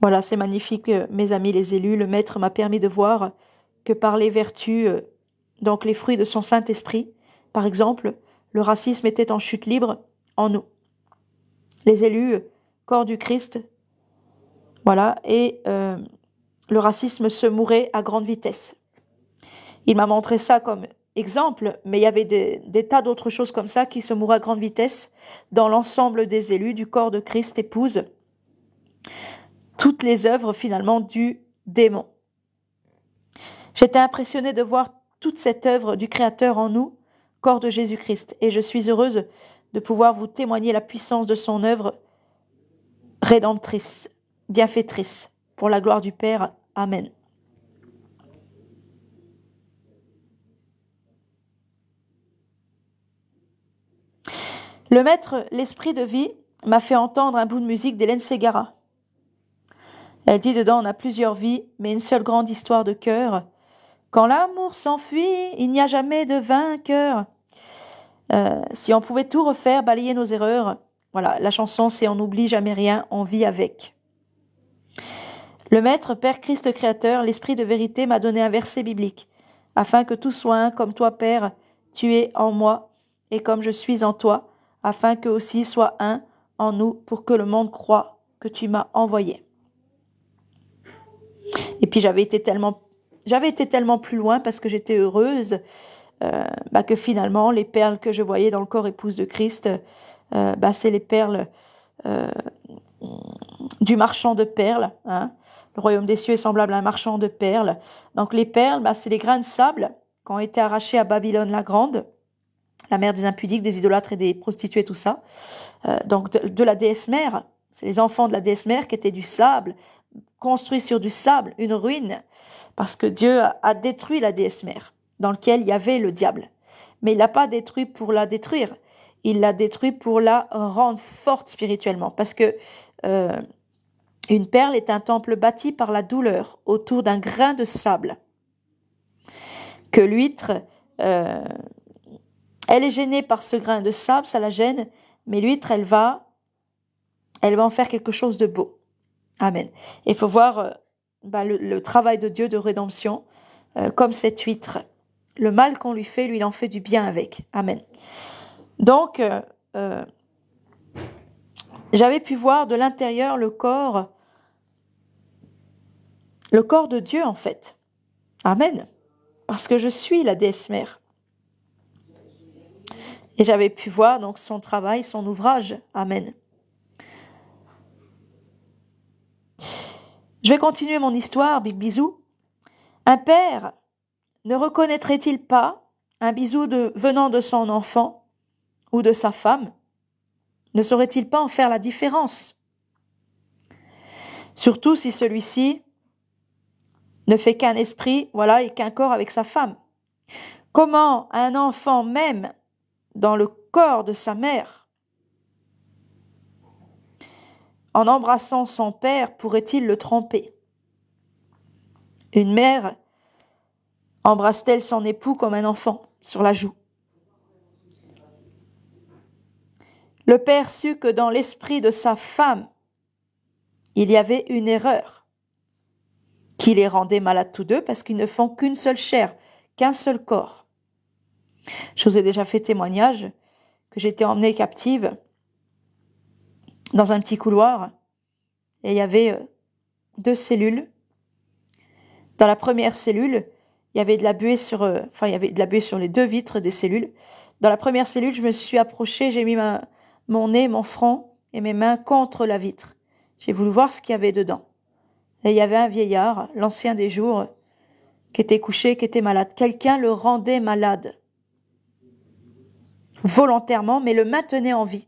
Voilà, c'est magnifique, euh, mes amis les élus. Le Maître m'a permis de voir que par les vertus, euh, donc les fruits de son Saint-Esprit, par exemple, le racisme était en chute libre en nous. Les élus, corps du Christ, voilà, et euh, le racisme se mourait à grande vitesse. Il m'a montré ça comme exemple, mais il y avait des, tas d'autres choses comme ça qui se mouraient à grande vitesse dans l'ensemble des élus du corps de Christ épouse. Toutes les œuvres finalement du démon. J'étais impressionné de voir toute cette œuvre du Créateur en nous corps de Jésus-Christ. Et je suis heureuse de pouvoir vous témoigner la puissance de son œuvre rédemptrice, bienfaitrice, pour la gloire du Père. Amen. Le maître, l'esprit de vie, m'a fait entendre un bout de musique d'Hélène Segara. Elle dit dedans on a plusieurs vies, mais une seule grande histoire de cœur. Quand l'amour s'enfuit, il n'y a jamais de vainqueur. Euh, si on pouvait tout refaire, balayer nos erreurs, voilà, la chanson c'est On n'oublie jamais rien, on vit avec. Le Maître, Père Christ Créateur, l'Esprit de vérité m'a donné un verset biblique, afin que tout soit un comme toi, Père, tu es en moi, et comme je suis en toi, afin que aussi soit un en nous, pour que le monde croit que tu m'as envoyé. Et puis j'avais été tellement j'avais été tellement plus loin parce que j'étais heureuse euh, bah, que finalement les perles que je voyais dans le corps épouse de Christ, euh, bah, c'est les perles euh, du marchand de perles. Hein. Le royaume des cieux est semblable à un marchand de perles. Donc les perles, bah, c'est les grains de sable qui ont été arrachés à Babylone la Grande, la mère des impudiques, des idolâtres et des prostituées, tout ça. donc de, la déesse mère, c'est les enfants de la déesse mère qui étaient du sable, construits sur du sable, une ruine, parce que Dieu a détruit la déesse mère dans lequel il y avait le diable. Mais il l'a pas détruit pour la détruire, il l'a détruit pour la rendre forte spirituellement. Parce que euh, une perle est un temple bâti par la douleur autour d'un grain de sable. Que l'huître, euh, elle est gênée par ce grain de sable, ça la gêne, mais l'huître, elle va, elle va en faire quelque chose de beau. Amen. Il faut voir euh, bah, le, travail de Dieu de rédemption comme cette huître le mal qu'on lui fait, lui, il en fait du bien avec. Amen. Donc, euh, euh, j'avais pu voir de l'intérieur le corps, le corps de Dieu en fait. Amen. Parce que je suis la déesse mère. Et j'avais pu voir donc son travail, son ouvrage. Amen. Je vais continuer mon histoire, big bisou. Un père ne reconnaîtrait-il pas un bisou venant de son enfant ou de sa femme Ne saurait-il pas en faire la différence Surtout si celui-ci ne fait qu'un esprit, voilà, et qu'un corps avec sa femme. Comment un enfant même dans le corps de sa mère, en embrassant son père, pourrait-il le tromper Une mère embrasse-t-elle son époux comme un enfant sur la joue. Le père sut que dans l'esprit de sa femme, il y avait une erreur qui les rendait malades tous deux parce qu'ils ne font qu'une seule chair, qu'un seul corps. Je vous ai déjà fait témoignage que j'étais emmenée captive dans un petit couloir et il y avait euh, deux cellules. Dans la première cellule, il y avait de la buée sur, euh, enfin, il y avait de la buée sur les deux vitres des cellules. Dans la première cellule, je me suis approchée, j'ai mis ma, mon nez, mon front et mes mains contre la vitre. J'ai voulu voir ce qu'il y avait dedans. Et il y avait un vieillard, l'ancien des jours, qui était couché, qui était malade. Quelqu'un le rendait malade. Volontairement, mais le maintenait en vie.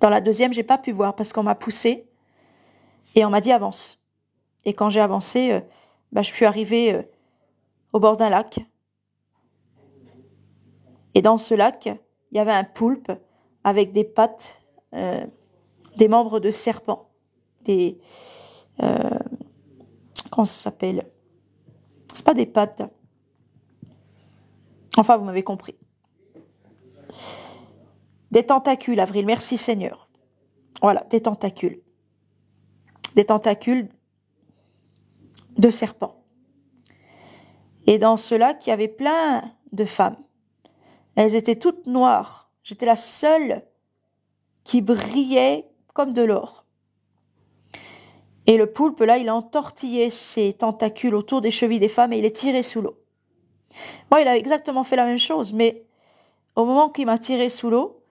Dans la deuxième, j'ai pas pu voir parce qu'on m'a poussé et on m'a dit avance. Et quand j'ai avancé, euh, bah, je suis arrivée euh, au bord d'un lac. Et dans ce lac, il y avait un poulpe avec des pattes, euh, des membres de serpents. des. comment ça s'appelle C'est pas des pattes. Enfin, vous m'avez compris. Des tentacules, Avril, merci Seigneur. Voilà, des tentacules. Des tentacules de serpents. Et dans ceux-là, il y avait plein de femmes. Elles étaient toutes noires. J'étais la seule qui brillait comme de l'or. Et le poulpe, là, il a entortillé ses tentacules autour des chevilles des femmes et il les tirait sous l'eau. Moi, il a exactement fait la même chose, mais au moment qu'il m'a tiré sous l'eau,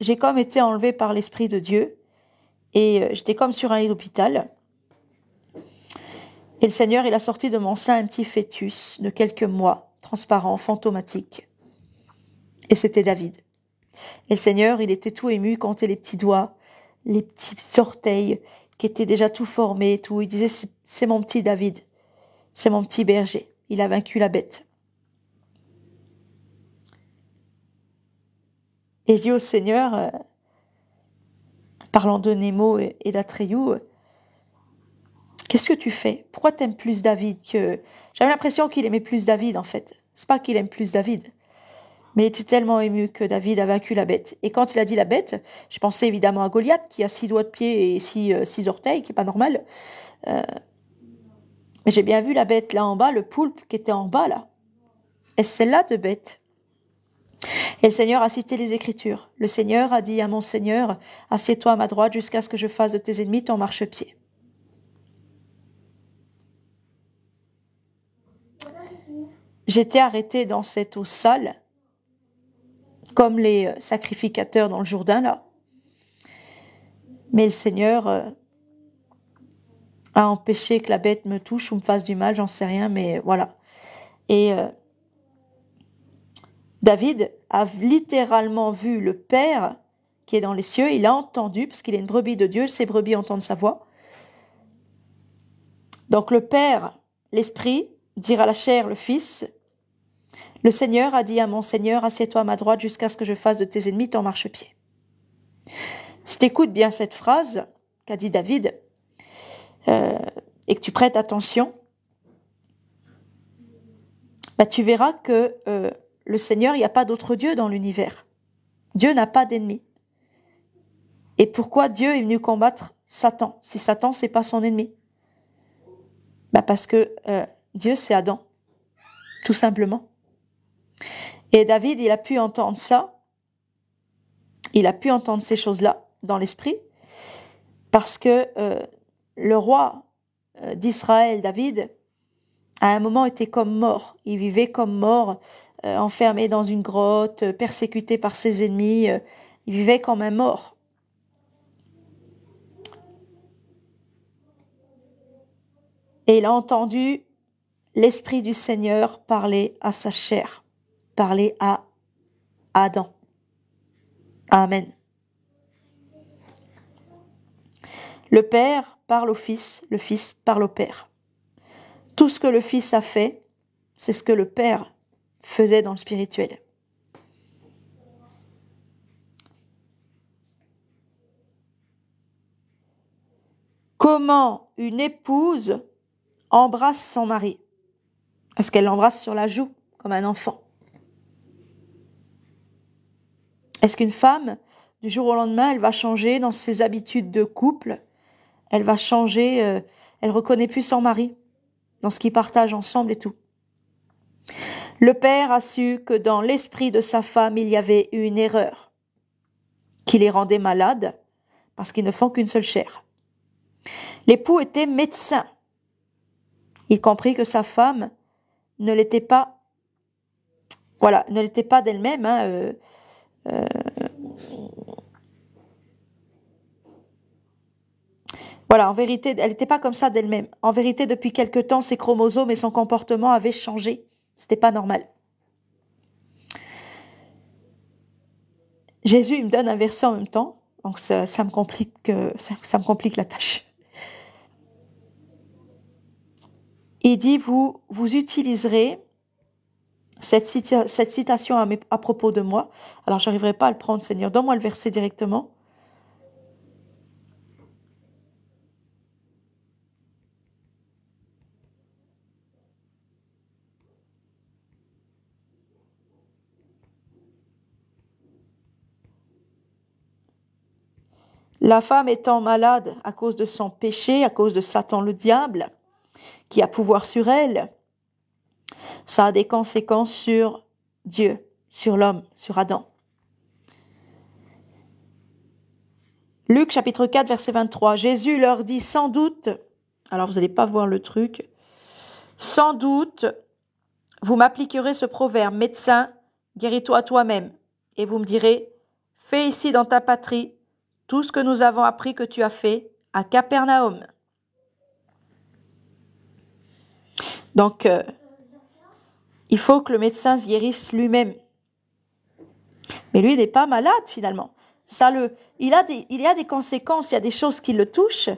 j'ai comme été enlevée par l'Esprit de Dieu et euh, j'étais comme sur un lit d'hôpital. Et le Seigneur, il a sorti de mon sein un petit fœtus de quelques mois, transparent, fantomatique. Et c'était David. Et le Seigneur, il était tout ému, comptait les petits doigts, les petits orteils qui étaient déjà tout formés, tout. Il disait, c'est mon petit David, c'est mon petit berger. Il a vaincu la bête. Et je au Seigneur, euh, parlant de Nemo et, et Qu'est-ce que tu fais Pourquoi t'aimes plus David que... J'avais l'impression qu'il aimait plus David, en fait. C'est pas qu'il aime plus David. Mais il était tellement ému que David a vaincu la bête. Et quand il a dit la bête, j'ai pensé évidemment à Goliath, qui a six doigts de pied et six, euh, six orteils, qui est pas normal. Euh, mais j'ai bien vu la bête là en bas, le poulpe qui était en bas là. Est-ce celle-là de bête et le Seigneur a cité les Écritures. Le Seigneur a dit à mon Seigneur, assieds-toi à ma droite jusqu'à ce que je fasse de tes ennemis ton marchepied. J'étais arrêté dans cette eau sale, comme les euh, sacrificateurs dans le Jourdain, là. Mais le Seigneur euh, a empêché que la bête me touche ou me fasse du mal, j'en sais rien, mais voilà. Et euh, David a littéralement vu le Père qui est dans les cieux, il a entendu, parce qu'il est une brebis de Dieu, ses brebis entendent sa voix. Donc le Père, l'Esprit, dira à la chair, le Fils, le Seigneur a dit à mon Seigneur, assieds-toi à ma droite jusqu'à ce que je fasse de tes ennemis ton marchepied. Si tu écoutes bien cette phrase qu'a dit David, euh, et que tu prêtes attention, bah, tu verras que euh, le Seigneur, il n'y a pas d'autre Dieu dans l'univers. Dieu n'a pas d'ennemi. Et pourquoi Dieu est venu combattre Satan Si Satan, c'est pas son ennemi. Bah parce que euh, Dieu, c'est Adam, tout simplement. Et David, il a pu entendre ça, il a pu entendre ces choses-là dans l'esprit, parce que euh, le roi euh, d'Israël, David, à un moment était comme mort. Il vivait comme mort, euh, enfermé dans une grotte, persécuté par ses ennemis. il vivait comme un mort. Et il a entendu l'Esprit du Seigneur parler à sa chair parler à Adam. Amen. Le Père parle au Fils, le Fils parle au Père. Tout ce que le Fils a fait, c'est ce que le Père faisait dans le spirituel. Comment une épouse embrasse son mari Est-ce qu'elle l'embrasse sur la joue, comme un enfant Est-ce qu'une femme, du jour au lendemain, elle va changer dans ses habitudes de couple Elle va changer, elle euh, elle reconnaît plus son mari dans ce qu'ils partagent ensemble et tout. Le père a su que dans l'esprit de sa femme, il y avait une erreur qui les rendait malades parce qu'ils ne font qu'une seule chair. L'époux était médecin. Il comprit que sa femme ne l'était pas, voilà, ne l'était pas d'elle-même. Hein, euh, euh, voilà, en vérité, elle n'était pas comme ça d'elle-même. En vérité, depuis quelque temps, ses chromosomes et son comportement avaient changé. C'était pas normal. Jésus, il me donne un verset en même temps, donc ça, me complique, euh, ça, me complique la tâche. Il dit vous vous utiliserez cette, citation à, propos de moi. Alors, j'arriverai pas à le prendre, Seigneur. Donne-moi le verset directement. La femme étant malade à cause de son péché, à cause de Satan le diable, qui a pouvoir sur elle, ça a des conséquences sur Dieu, sur l'homme, sur Adam. Luc chapitre 4 verset 23, Jésus leur dit sans doute, alors vous n'allez pas voir le truc, sans doute vous m'appliquerez ce proverbe, médecin, guéris-toi toi-même, et vous me direz, fais ici dans ta patrie tout ce que nous avons appris que tu as fait à Capernaum. Donc, euh, il faut que le médecin se guérisse lui-même. Mais lui, n'est pas malade finalement. Ça le, il, a des, il y a des conséquences, il y a des choses qui le touchent,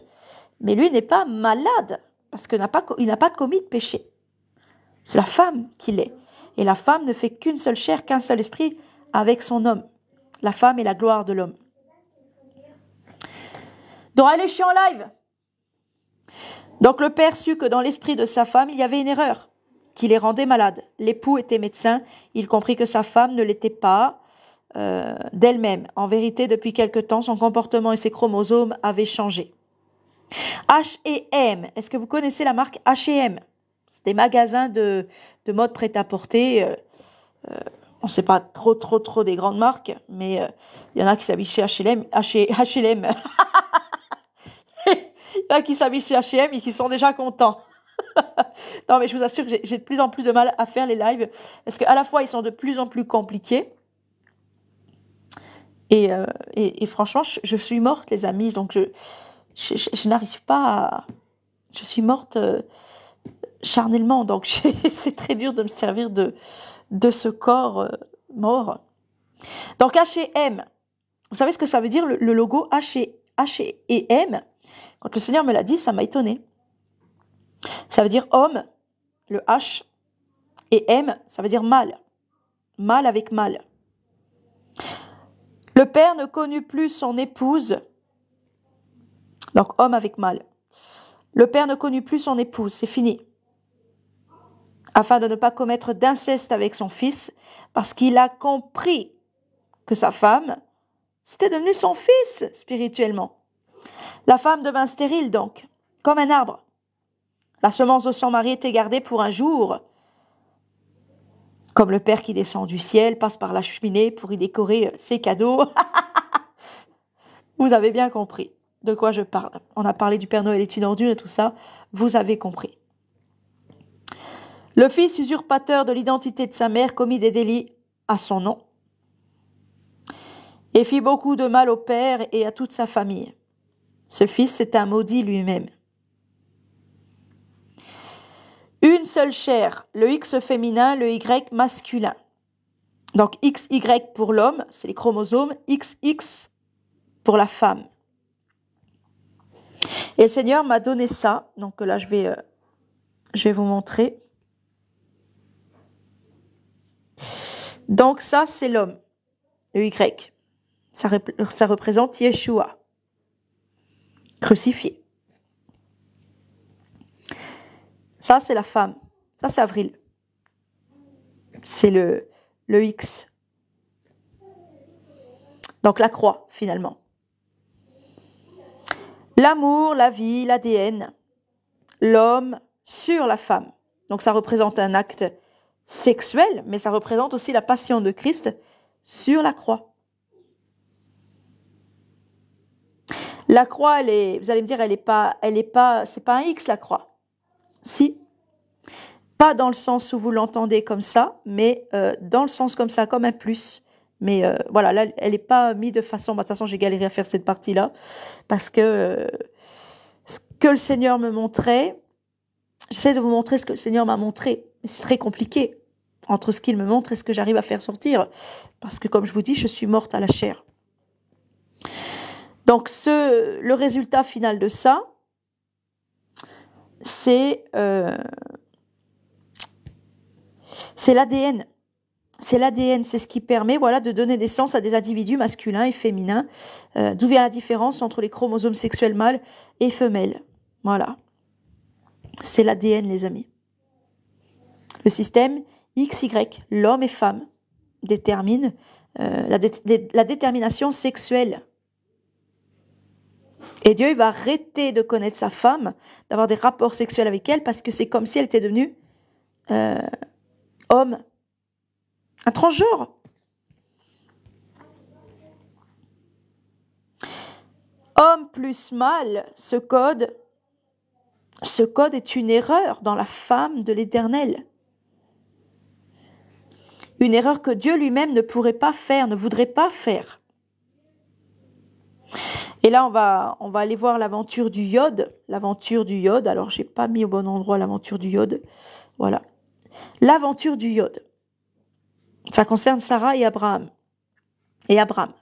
mais lui n'est pas malade parce qu'il n'a pas, n'a pas commis de péché. C'est la femme qu'il est. Et la femme ne fait qu'une seule chair, qu'un seul esprit avec son homme. La femme est la gloire de l'homme. Donc allez, je suis en live. Donc le père sut que dans l'esprit de sa femme, il y avait une erreur qui les rendait malades. L'époux était médecin, il comprit que sa femme ne l'était pas euh, d'elle-même. En vérité, depuis quelque temps, son comportement et ses chromosomes avaient changé. H&M, est-ce que vous connaissez la marque H&M C'est des magasins de, de mode prêt-à-porter. Euh, euh on ne sait pas trop, trop, trop des grandes marques, mais euh, il y en a qui s'habillent chez H&M. H&M. il y en a qui s'habillent chez H&M et qui sont déjà contents. non, mais je vous assure que j'ai de plus en plus de mal à faire les lives parce qu'à la fois ils sont de plus en plus compliqués. Et, euh, franchement, je, suis morte, les amis. Donc, je, je, n'arrive pas à. Je suis morte euh, charnellement. Donc, c'est très dur de me servir de, de ce corps euh, mort. Donc, HM. Vous savez ce que ça veut dire, le, logo H H &M Quand le Seigneur me l'a dit, ça m'a étonné. Ça veut dire homme, le H, et M, ça veut dire mal, mal avec mal. Le père ne connut plus son épouse. Donc homme avec mal. Le père ne connut plus son épouse, c'est fini. Afin de ne pas commettre d'inceste avec son fils, parce qu'il a compris que sa femme, c'était devenu son fils spirituellement. La femme devint stérile donc, comme un arbre. La semence de son mari était gardée pour un jour. Comme le père qui descend du ciel passe par la cheminée pour y décorer euh, ses cadeaux. Vous avez bien compris de quoi je parle. On a parlé du Père Noël est une ordure et tout ça. Vous avez compris. Le fils usurpateur de l'identité de sa mère commit des délits à son nom et fit beaucoup de mal au père et à toute sa famille. Ce fils est un maudit lui-même une seule chair, le X féminin, le Y masculin. Donc XY pour l'homme, c'est les chromosomes, XX pour la femme. Et le Seigneur m'a donné ça, donc là je vais, euh, je vais vous montrer. Donc ça c'est l'homme, le Y. ça représente Yeshua, crucifié. Ça, c'est la femme. Ça, c'est avril. C'est le, le X. Donc la croix, finalement. L'amour, la vie, l'ADN, l'homme sur la femme. Donc ça représente un acte sexuel, mais ça représente aussi la passion de Christ sur la croix. La croix, vous allez me dire, elle n'est pas, elle est pas, c'est pas un X la croix. Si. Pas dans le sens où vous l'entendez comme ça, mais euh, dans le sens comme ça, comme un plus. Mais euh, voilà, là, elle n'est pas mise de façon. de toute façon, j'ai galéré à faire cette partie-là. Parce que euh, ce que le Seigneur me montrait, j'essaie de vous montrer ce que le Seigneur m'a montré. Mais c'est très compliqué entre ce qu'il me montre et ce que j'arrive à faire sortir. Parce que, comme je vous dis, je suis morte à la chair. Donc, ce, le résultat final de ça, c'est l'ADN. Euh, c'est l'ADN, c'est ce qui permet voilà, de donner naissance à des individus masculins et féminins, euh, d'où vient la différence entre les chromosomes sexuels mâles et femelles. Voilà. C'est l'ADN, les amis. Le système XY, l'homme et femme, détermine euh, la détermination sexuelle et Dieu, il va arrêter de connaître sa femme, d'avoir des rapports sexuels avec elle, parce que c'est comme si elle était devenue euh, homme, un transgenre. Homme plus mâle, ce code, ce code est une erreur dans la femme de l'Éternel. Une erreur que Dieu lui-même ne pourrait pas faire, ne voudrait pas faire. Et là, on va, on va aller voir l'aventure du Yod. L'aventure du Yod. Alors, j'ai pas mis au bon endroit l'aventure du Yod. Voilà. L'aventure du Yod. Ça concerne Sarah et Abraham. Et Abraham.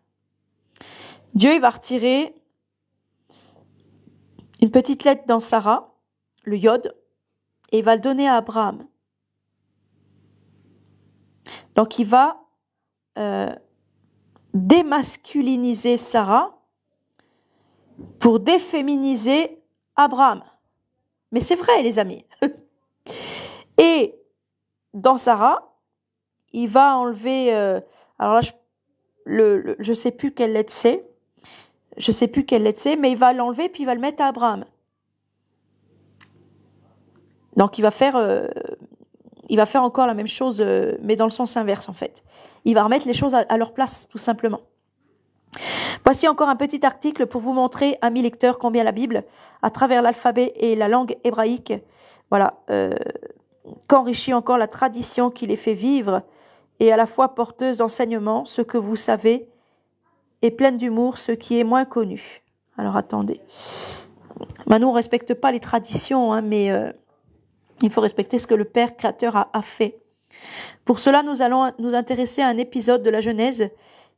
Dieu, il va retirer une petite lettre dans Sarah, le Yod, et il va le donner à Abraham. Donc, il va euh, démasculiniser Sarah pour déféminiser Abraham. Mais c'est vrai, les amis. Et dans Sarah, il va enlever. Euh, alors là, je, le, je sais plus quelle lettre c'est. Je sais plus quelle lettre c'est, mais il va l'enlever puis il va le mettre à Abraham. Donc il va faire, euh, il va faire encore la même chose, euh, mais dans le sens inverse en fait. Il va remettre les choses à leur place, tout simplement. Voici encore un petit article pour vous montrer, amis lecteurs, combien la Bible, à travers l'alphabet et la langue hébraïque, voilà, euh, qu'enrichit encore la tradition qui les fait vivre et à la fois porteuse d'enseignement, ce que vous savez, et pleine d'humour, ce qui est moins connu. Alors attendez. Ben, nous, on ne respecte pas les traditions, hein, mais euh, il faut respecter ce que le Père Créateur a fait. Pour cela, nous allons nous intéresser à un épisode de la Genèse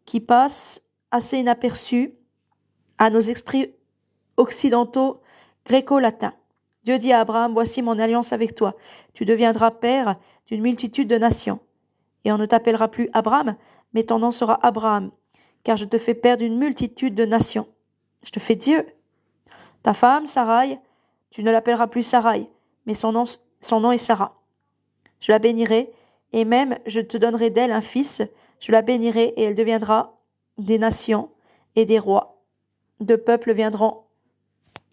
qui passe assez inaperçu à nos esprits occidentaux gréco-latins. Dieu dit à Abraham, Voici mon alliance avec toi, tu deviendras père d'une multitude de nations. Et on ne t'appellera plus Abraham, mais ton nom sera Abraham, car je te fais père d'une multitude de nations. Je te fais Dieu. Ta femme, Sarai, tu ne l'appelleras plus Sarai, mais son nom, son nom est Sarah. Je la bénirai, et même je te donnerai d'elle un fils, je la bénirai, et elle deviendra des nations et des rois, de peuples viendront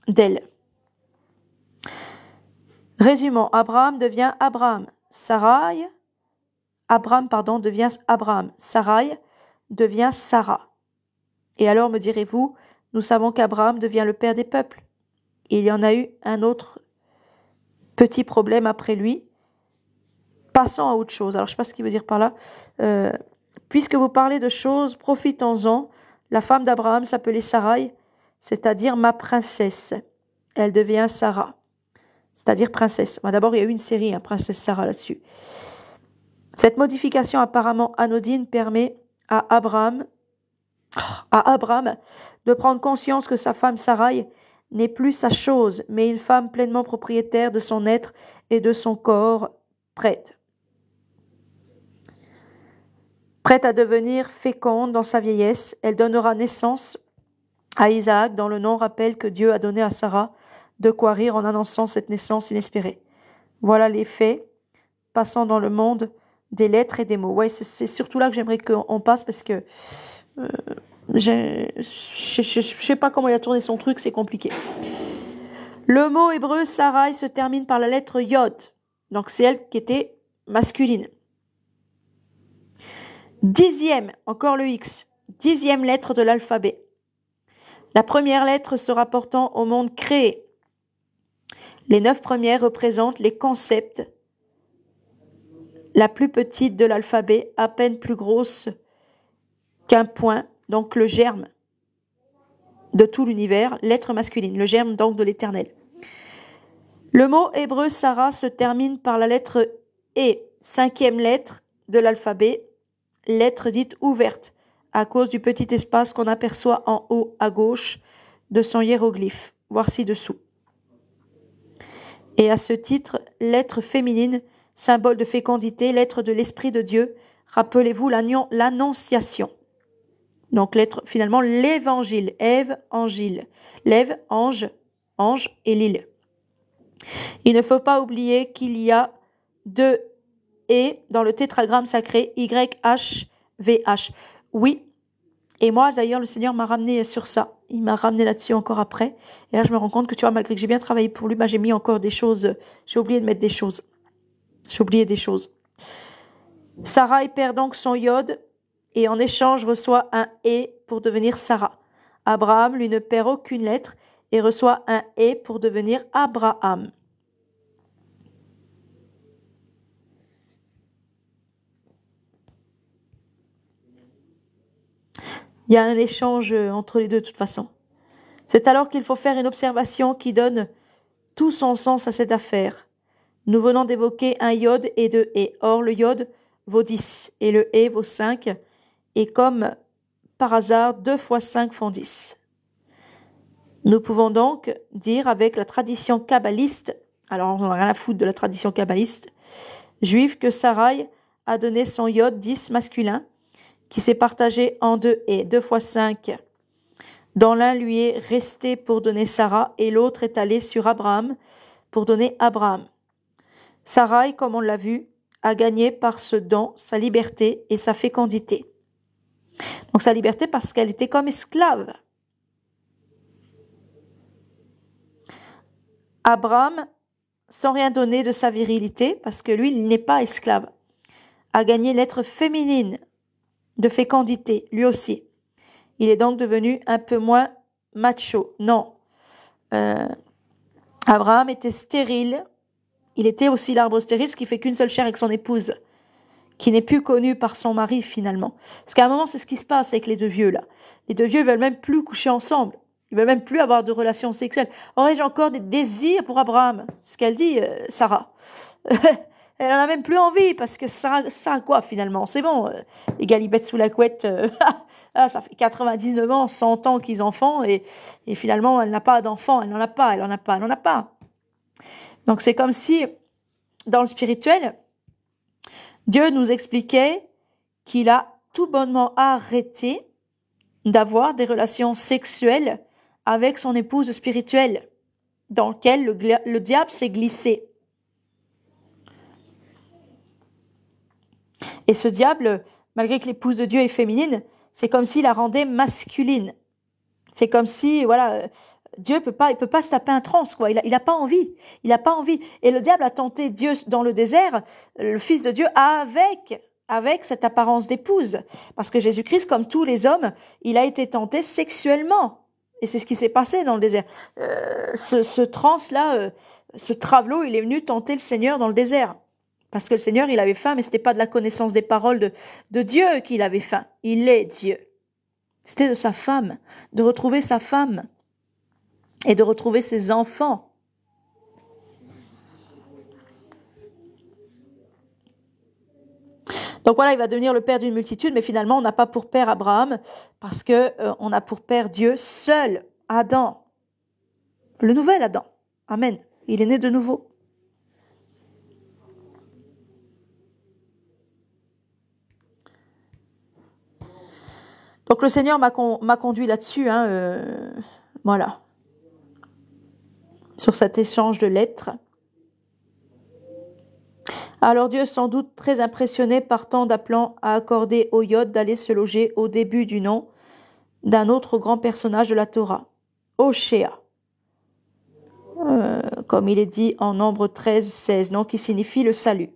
d'elle. Résumons, Abraham devient Abraham, Sarai, Abraham, pardon, devient Abraham, Sarai devient Sarah. Et alors me direz-vous, nous savons qu'Abraham devient le père des peuples. il y en a eu un autre petit problème après lui. Passons à autre chose. Alors je ne sais pas ce qu'il veut dire par là. Euh, Puisque vous parlez de choses, profitons-en. La femme d'Abraham s'appelait Sarai, c'est-à-dire ma princesse. Elle devient Sarah, c'est-à-dire princesse. D'abord, il y a eu une série, hein, Princesse Sarah, là-dessus. Cette modification apparemment anodine permet à Abraham, à Abraham de prendre conscience que sa femme Sarai n'est plus sa chose, mais une femme pleinement propriétaire de son être et de son corps prête. Prête à devenir féconde dans sa vieillesse, elle donnera naissance à Isaac dans le nom rappel que Dieu a donné à Sarah de quoi rire en annonçant cette naissance inespérée. Voilà les faits passant dans le monde des lettres et des mots. Ouais, c'est surtout là que j'aimerais qu'on passe parce que euh, je ne sais pas comment il a tourné son truc, c'est compliqué. Le mot hébreu Sarah se termine par la lettre Yod. Donc c'est elle qui était masculine. Dixième, encore le X, dixième lettre de l'alphabet. La première lettre se rapportant au monde créé. Les neuf premières représentent les concepts. La plus petite de l'alphabet, à peine plus grosse qu'un point, donc le germe de tout l'univers, lettre masculine, le germe donc de l'éternel. Le mot hébreu Sarah se termine par la lettre E, cinquième lettre de l'alphabet, lettre dite ouverte, à cause du petit espace qu'on aperçoit en haut à gauche de son hiéroglyphe, voir ci-dessous. Et à ce titre, lettre féminine, symbole de fécondité, lettre de l'Esprit de Dieu, rappelez-vous l'annonciation. Donc lettre, finalement, l'évangile, Ève, Angile, l'Ève, Ange, Ange et Lille. Il ne faut pas oublier qu'il y a deux et dans le tétragramme sacré YHVH. Oui. Et moi, d'ailleurs, le Seigneur m'a ramené sur ça. Il m'a ramené là-dessus encore après. Et là, je me rends compte que, tu vois, malgré que j'ai bien travaillé pour lui, bah, j'ai mis encore des choses. J'ai oublié de mettre des choses. J'ai oublié des choses. Sarah y perd donc son iode et en échange reçoit un E pour devenir Sarah. Abraham lui ne perd aucune lettre et reçoit un E pour devenir Abraham. Il y a un échange euh, entre les deux de toute façon. C'est alors qu'il faut faire une observation qui donne tout son sens à cette affaire. Nous venons d'évoquer un yod et deux et. Or, le yod vaut 10 et le et vaut 5. Et comme par hasard, 2 fois 5 font 10. Nous pouvons donc dire avec la tradition kabbaliste, alors on n'a rien à foutre de la tradition kabbaliste, juive, que Sarai a donné son yod 10 masculin qui s'est partagé en deux et deux fois cinq, dont l'un lui est resté pour donner Sarah et l'autre est allé sur Abraham pour donner Abraham. Sarah, comme on l'a vu, a gagné par ce don sa liberté et sa fécondité. Donc sa liberté parce qu'elle était comme esclave. Abraham, sans rien donner de sa virilité, parce que lui, il n'est pas esclave, a gagné l'être féminine de fécondité, lui aussi. Il est donc devenu un peu moins macho. Non. Euh, Abraham était stérile. Il était aussi l'arbre stérile, ce qui fait qu'une seule chair avec son épouse, qui n'est plus connue par son mari finalement. Parce qu'à un moment, c'est ce qui se passe avec les deux vieux là. Les deux vieux veulent même plus coucher ensemble. Ils veulent même plus avoir de relations sexuelles. Aurais-je encore des désirs pour Abraham Ce qu'elle dit, euh, Sarah. elle en a même plus envie, parce que ça, ça quoi finalement C'est bon, euh, les galipettes sous la couette, euh, ah, ça fait 99 ans, 100 ans qu'ils en font, et, et finalement elle n'a pas d'enfant, elle n'en a pas, elle n'en a pas, elle n'en a pas. Donc c'est comme si, dans le spirituel, Dieu nous expliquait qu'il a tout bonnement arrêté d'avoir des relations sexuelles avec son épouse spirituelle, dans lequel le diable s'est glissé. Et ce diable, malgré que l'épouse de Dieu est féminine, c'est comme s'il la rendait masculine. C'est comme si, voilà, Dieu peut pas, il peut pas se taper un trans, quoi. Il a, pas envie. Il a pas envie. Et le diable a tenté Dieu dans le désert, le Fils de Dieu, avec, avec cette apparence d'épouse. Parce que Jésus-Christ, comme tous les hommes, il a été tenté sexuellement. Et c'est ce qui s'est passé dans le désert. Euh, ce, ce trans-là, euh, ce travelot, il est venu tenter le Seigneur dans le désert. Parce que le Seigneur, il avait faim, mais ce n'était pas de la connaissance des paroles de, Dieu qu'il avait faim. Il est Dieu. C'était de sa femme, de retrouver sa femme et de retrouver ses enfants. Donc voilà, il va devenir le père d'une multitude, mais finalement, on n'a pas pour père Abraham, parce que euh, on a pour père Dieu seul, Adam, le nouvel Adam. Amen. Il est né de nouveau. Donc le Seigneur m'a conduit là-dessus. Hein, euh, voilà. Sur cet échange de lettres. Alors Dieu, sans doute très impressionné par tant d'appelants, a accordé au Yod d'aller se loger au début du nom d'un autre grand personnage de la Torah, Oshéa. Euh, comme il est dit en nombre 13, 16, qui signifie le salut,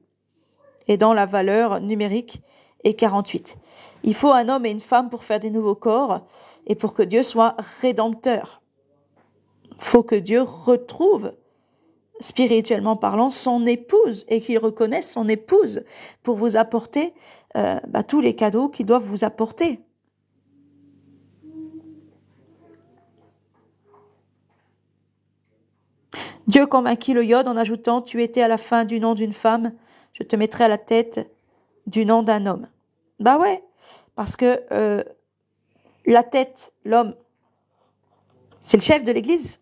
et dans la valeur numérique est 48. Il faut un homme et une femme pour faire des nouveaux corps et pour que Dieu soit rédempteur. Il Faut que Dieu retrouve, spirituellement parlant, son épouse et qu'il reconnaisse son épouse pour vous apporter euh, bah, tous les cadeaux qu'il doit vous apporter. Dieu convainquit le Yod en ajoutant Tu étais à la fin du nom d'une femme, je te mettrai à la tête du nom d'un homme. Bah ouais, parce que euh, la tête, l'homme, c'est le chef de l'Église.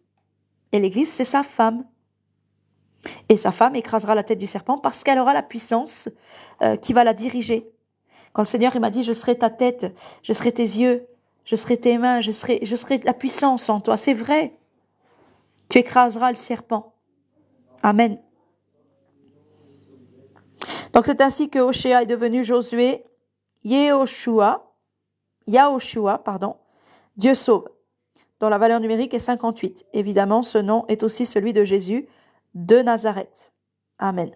Et l'Église, c'est sa femme. Et sa femme écrasera la tête du serpent parce qu'elle aura la puissance euh, qui va la diriger. Quand le Seigneur m'a dit, je serai ta tête, je serai tes yeux, je serai tes mains, je serai, je serai la puissance en toi, c'est vrai. Tu écraseras le serpent. Amen. Donc c'est ainsi que Oshéa est devenu Josué, Yahoshua, pardon, Dieu sauve, dont la valeur numérique est 58. Évidemment, ce nom est aussi celui de Jésus de Nazareth. Amen.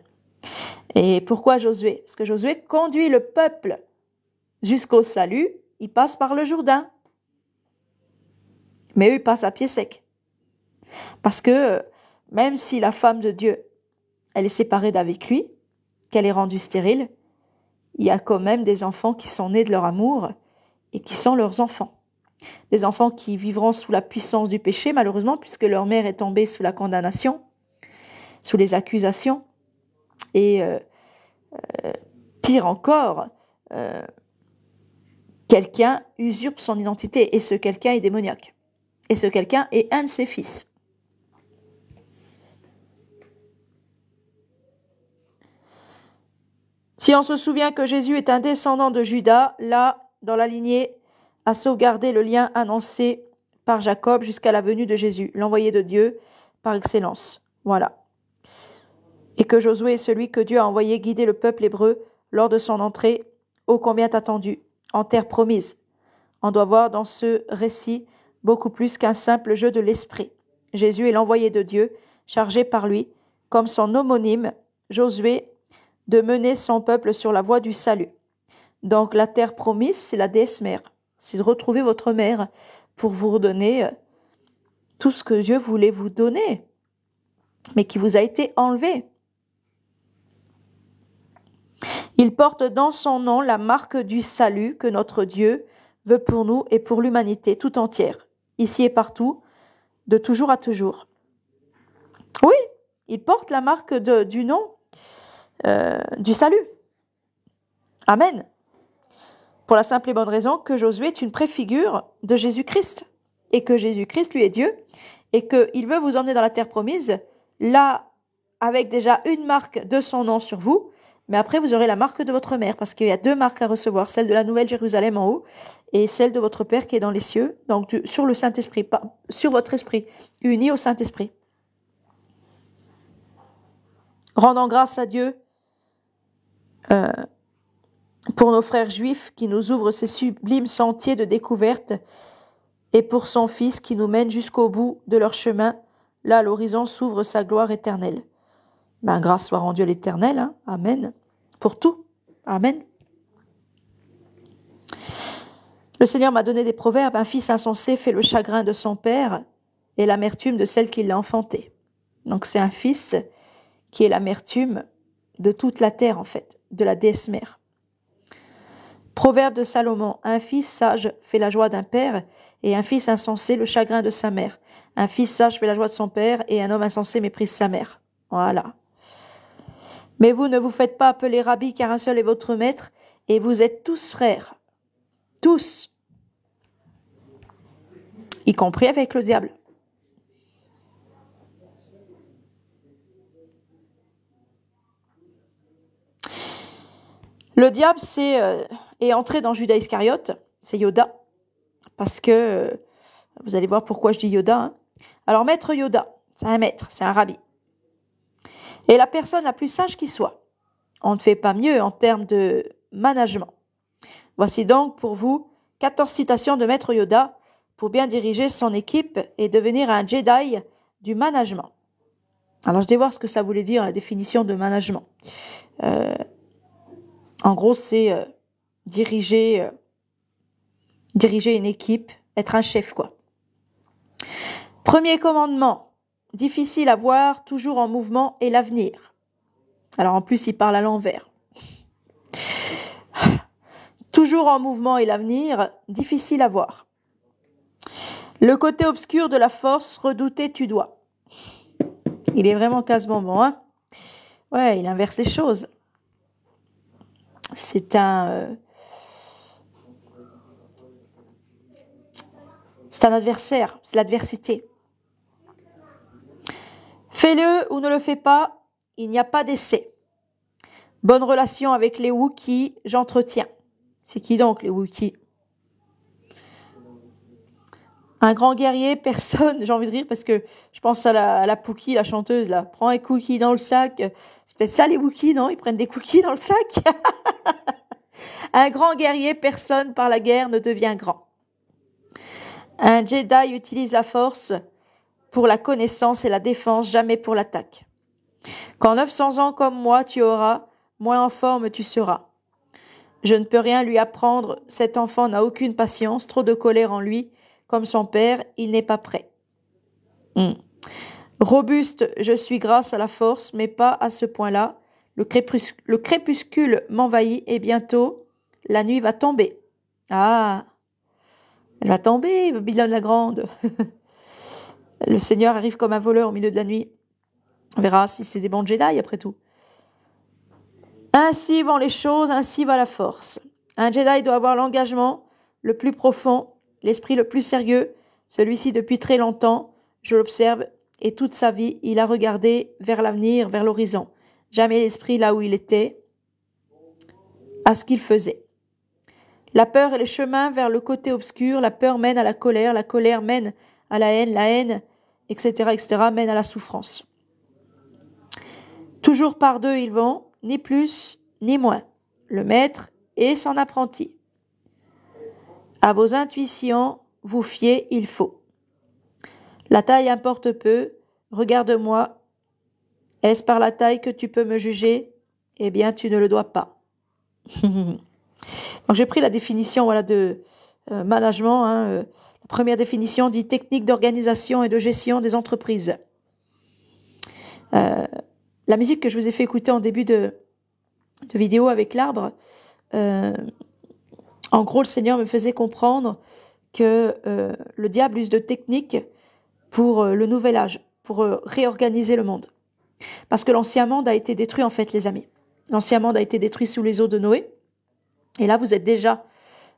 Et pourquoi Josué Parce que Josué conduit le peuple jusqu'au salut, il passe par le Jourdain. Mais eux, ils passent à pied sec. Parce que même si la femme de Dieu, elle est séparée d'avec lui, qu'elle est rendue stérile, il y a quand même des enfants qui sont nés de leur amour et qui sont leurs enfants. Des enfants qui vivront sous la puissance du péché, malheureusement, puisque leur mère est tombée sous la condamnation, sous les accusations, et euh, euh, pire encore, euh, quelqu'un usurpe son identité, et ce quelqu'un est démoniaque, et ce quelqu'un est un de ses fils. Si on se souvient que Jésus est un descendant de Judas, là, dans la lignée, a sauvegardé le lien annoncé par Jacob jusqu'à la venue de Jésus, l'envoyé de Dieu par excellence. Voilà. Et que Josué est celui que Dieu a envoyé guider le peuple hébreu lors de son entrée, ô combien attendu, en terre promise. On doit voir dans ce récit beaucoup plus qu'un simple jeu de l'esprit. Jésus est l'envoyé de Dieu, chargé par lui, comme son homonyme, Josué de mener son peuple sur la voie du salut. Donc la terre promise, c'est la déesse mère. C'est de retrouver votre mère pour vous redonner euh, tout ce que Dieu voulait vous donner, mais qui vous a été enlevé. Il porte dans son nom la marque du salut que notre Dieu veut pour nous et pour l'humanité tout entière, ici et partout, de toujours à toujours. Oui, il porte la marque du nom euh, du salut. Amen. Pour la simple et bonne raison que Josué est une préfigure de Jésus-Christ et que Jésus-Christ, lui, est Dieu et qu'il veut vous emmener dans la terre promise, là, avec déjà une marque de son nom sur vous, mais après, vous aurez la marque de votre mère, parce qu'il y a deux marques à recevoir, celle de la Nouvelle Jérusalem en haut et celle de votre Père qui est dans les cieux, donc sur le Saint-Esprit, sur votre esprit, uni au Saint-Esprit. Rendons grâce à Dieu euh, pour nos frères juifs qui nous ouvrent ces sublimes sentiers de découverte, et pour son Fils qui nous mène jusqu'au bout de leur chemin, là l'horizon s'ouvre sa gloire éternelle. Ben, grâce soit rendue à l'éternel, hein. Amen, pour tout, Amen. Le Seigneur m'a donné des proverbes, un fils insensé fait le chagrin de son père et l'amertume de celle qui l'a enfanté. Donc c'est un fils qui est l'amertume de toute la terre en fait, de la déesse mère. Proverbe de Salomon, un fils sage fait la joie d'un père, et un fils insensé le chagrin de sa mère. Un fils sage fait la joie de son père, et un homme insensé méprise sa mère. Voilà. Mais vous ne vous faites pas appeler rabbi, car un seul est votre maître, et vous êtes tous frères. Tous. Y compris avec le diable. Le diable c'est, euh, est entré dans Judas Iscariote, c'est Yoda, parce que, euh, vous allez voir pourquoi je dis Yoda. Hein. Alors maître Yoda, c'est un maître, c'est un rabbi. Et la personne la plus sage qui soit, on ne fait pas mieux en termes de management. Voici donc pour vous 14 citations de maître Yoda pour bien diriger son équipe et devenir un Jedi du management. Alors je vais voir ce que ça voulait dire, la définition de management. Euh, en gros, c'est euh, diriger, euh, diriger une équipe, être un chef, quoi. Premier commandement, difficile à voir, toujours en mouvement et l'avenir. Alors en plus, il parle à l'envers. toujours en mouvement et l'avenir, difficile à voir. Le côté obscur de la force, redouté tu dois. Il est vraiment casse-bonbon, hein Ouais, il inverse les choses c'est un, euh, c'est un adversaire, c'est l'adversité. Fais-le ou ne le fais pas, il n'y a pas d'essai. Bonne relation avec les Wookiees, j'entretiens. C'est qui donc les Wookiees un grand guerrier, personne, j'ai envie de rire parce que je pense à la, la Pookie, la chanteuse, là. Prends un cookie dans le sac. C'est peut-être ça les Wookiees, non Ils prennent des cookies dans le sac. un grand guerrier, personne par la guerre ne devient grand. Un Jedi utilise la force pour la connaissance et la défense, jamais pour l'attaque. Quand 900 ans comme moi tu auras, moins en forme tu seras. Je ne peux rien lui apprendre, cet enfant n'a aucune patience, trop de colère en lui, comme son père, il n'est pas prêt. Mm. Robuste, je suis grâce à la force, mais pas à ce point-là. Le, crépuscule m'envahit et bientôt la nuit va tomber. Ah, elle va tomber, Babylone la Grande. le Seigneur arrive comme un voleur au milieu de la nuit. On verra si c'est des bons Jedi après tout. Ainsi vont les choses, ainsi va la force. Un Jedi doit avoir l'engagement le plus profond l'esprit le plus sérieux, celui-ci depuis très longtemps, je l'observe, et toute sa vie, il a regardé vers l'avenir, vers l'horizon. Jamais l'esprit là où il était, à ce qu'il faisait. La peur est le chemin vers le côté obscur, la peur mène à la colère, la colère mène à la haine, la haine, etc., etc., mène à la souffrance. Toujours par deux ils vont, ni plus, ni moins. Le maître et son apprenti. À vos intuitions, vous fiez, il faut. La taille importe peu, regarde-moi. Est-ce par la taille que tu peux me juger Eh bien, tu ne le dois pas. Donc j'ai pris la définition voilà, de euh, management. Hein, euh, la première définition dit technique d'organisation et de gestion des entreprises. Euh, la musique que je vous ai fait écouter en début de, de vidéo avec l'arbre, en gros, le Seigneur me faisait comprendre que euh, le diable use de techniques pour euh, le nouvel âge, pour euh, réorganiser le monde. Parce que l'ancien monde a été détruit, en fait, les amis. L'ancien monde a été détruit sous les eaux de Noé. Et là, vous êtes déjà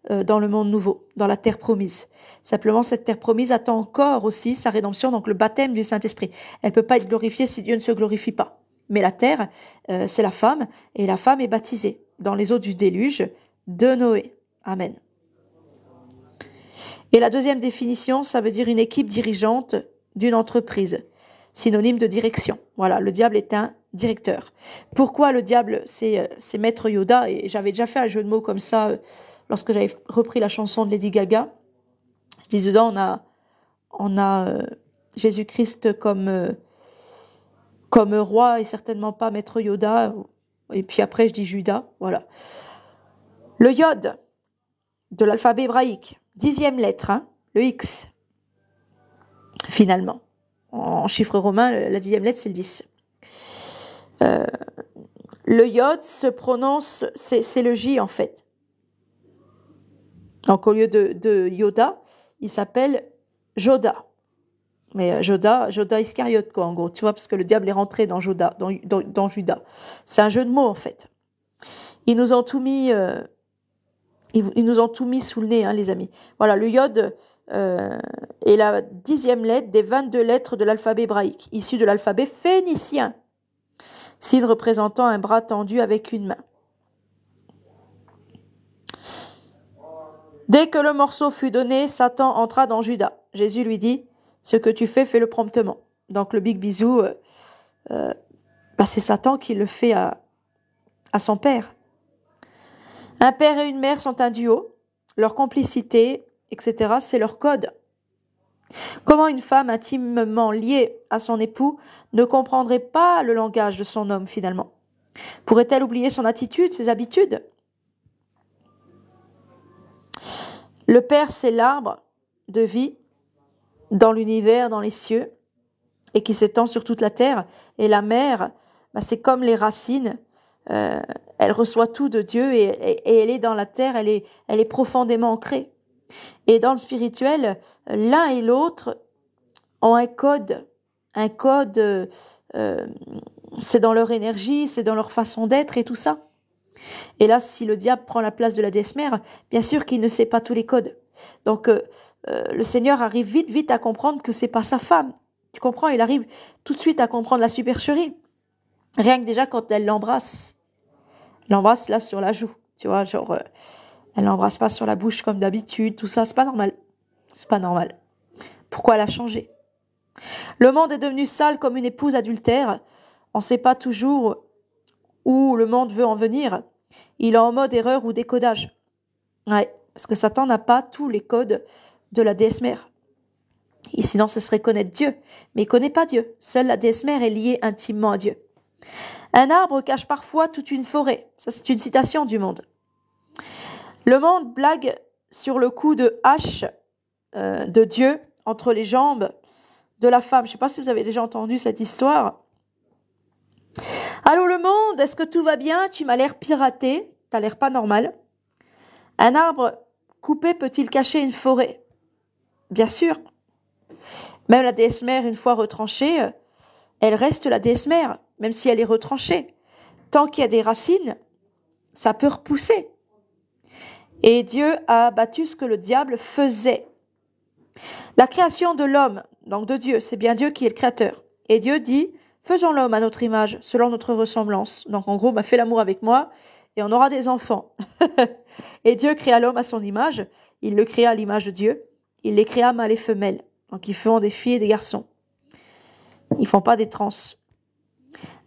dans le monde nouveau, dans la terre promise. Simplement, cette terre promise attend encore aussi sa rédemption, donc le baptême du Saint-Esprit. Elle ne peut pas être glorifiée si Dieu ne se glorifie pas. Mais la terre, c'est la femme, et la femme est baptisée dans les eaux du déluge de Noé. Amen. Et la deuxième définition, ça veut dire une équipe dirigeante d'une entreprise, synonyme de direction. Voilà, le diable est un directeur. Pourquoi le diable, c'est euh, maître Yoda Et j'avais déjà fait un jeu de mots comme ça euh, lorsque j'avais repris la chanson de Lady Gaga. Je dis dedans, on a, on a euh, Jésus-Christ comme, comme roi et certainement pas maître Yoda. Et puis après, je dis Judas. Voilà. Le Yod, de l'alphabet hébraïque. Dixième lettre, hein, le X, finalement. En chiffre romain, la dixième lettre, c'est le 10. Euh, le yod se prononce, c'est le J en fait. Donc au lieu de, Yoda, il s'appelle Joda. Mais euh, Joda, Joda Iscariot, quoi, en gros, tu vois, parce que le diable est rentré dans Joda, dans, Judas. C'est un jeu de mots, en fait. Ils nous ont tout mis euh, ils, nous ont tout mis sous le nez, hein, les amis. Voilà, le Yod euh, est la dixième lettre des 22 lettres de l'alphabet hébraïque, issu de l'alphabet phénicien, signe représentant un bras tendu avec une main. Dès que le morceau fut donné, Satan entra dans Judas. Jésus lui dit, ce que tu fais, fais-le promptement. Donc le big bisou, euh, euh, bah, c'est Satan qui le fait à, à son père. Un père et une mère sont un duo, leur complicité, etc., c'est leur code. Comment une femme intimement liée à son époux ne comprendrait pas le langage de son homme finalement Pourrait-elle oublier son attitude, ses habitudes Le Père, c'est l'arbre de vie dans l'univers, dans les cieux, et qui s'étend sur toute la terre. Et la mère, bah, c'est comme les racines euh, elle reçoit tout de Dieu et, elle est dans la terre, elle est, elle est profondément ancrée. Et dans le spirituel, l'un et l'autre ont un code, un code, euh, c'est dans leur énergie, c'est dans leur façon d'être et tout ça. Et là, si le diable prend la place de la déesse-mère, bien sûr qu'il ne sait pas tous les codes. Donc, euh, le Seigneur arrive vite, vite à comprendre que c'est pas sa femme. Tu comprends Il arrive tout de suite à comprendre la supercherie. Rien que déjà quand elle l'embrasse, l'embrasse là sur la joue, tu vois, genre, euh, elle l'embrasse pas sur la bouche comme d'habitude, tout ça, c'est pas normal. C'est pas normal. Pourquoi elle a changé Le monde est devenu sale comme une épouse adultère. On ne sait pas toujours où le monde veut en venir. Il est en mode erreur ou décodage. parce que Satan n'a pas tous les codes de la déesse mère. Et sinon, ce serait connaître Dieu. Mais il connaît pas Dieu. Seule la déesse mère est liée intimement à Dieu. Un arbre cache parfois toute une forêt. Ça, c'est une citation du monde. Le monde blague sur le coup de hache euh, de Dieu entre les jambes de la femme. Je ne sais pas si vous avez déjà entendu cette histoire. Allô le monde, est-ce que tout va bien Tu m'as l'air piraté, t'as l'air pas normal. Un arbre coupé peut-il cacher une forêt Bien sûr. Même la déesse mère, une fois retranchée, euh, elle reste la déesse mère même si elle est retranchée. Tant qu'il y a des racines, ça peut repousser. Et Dieu a battu ce que le diable faisait. La création de l'homme, donc de Dieu, c'est bien Dieu qui est le créateur. Et Dieu dit, faisons l'homme à notre image, selon notre ressemblance. Donc en gros, bah, fais l'amour avec moi et on aura des enfants. et Dieu créa l'homme à son image, il le créa à l'image de Dieu, il les créa mâles et femelles. Donc ils font des filles et des garçons. Ils font pas des trans.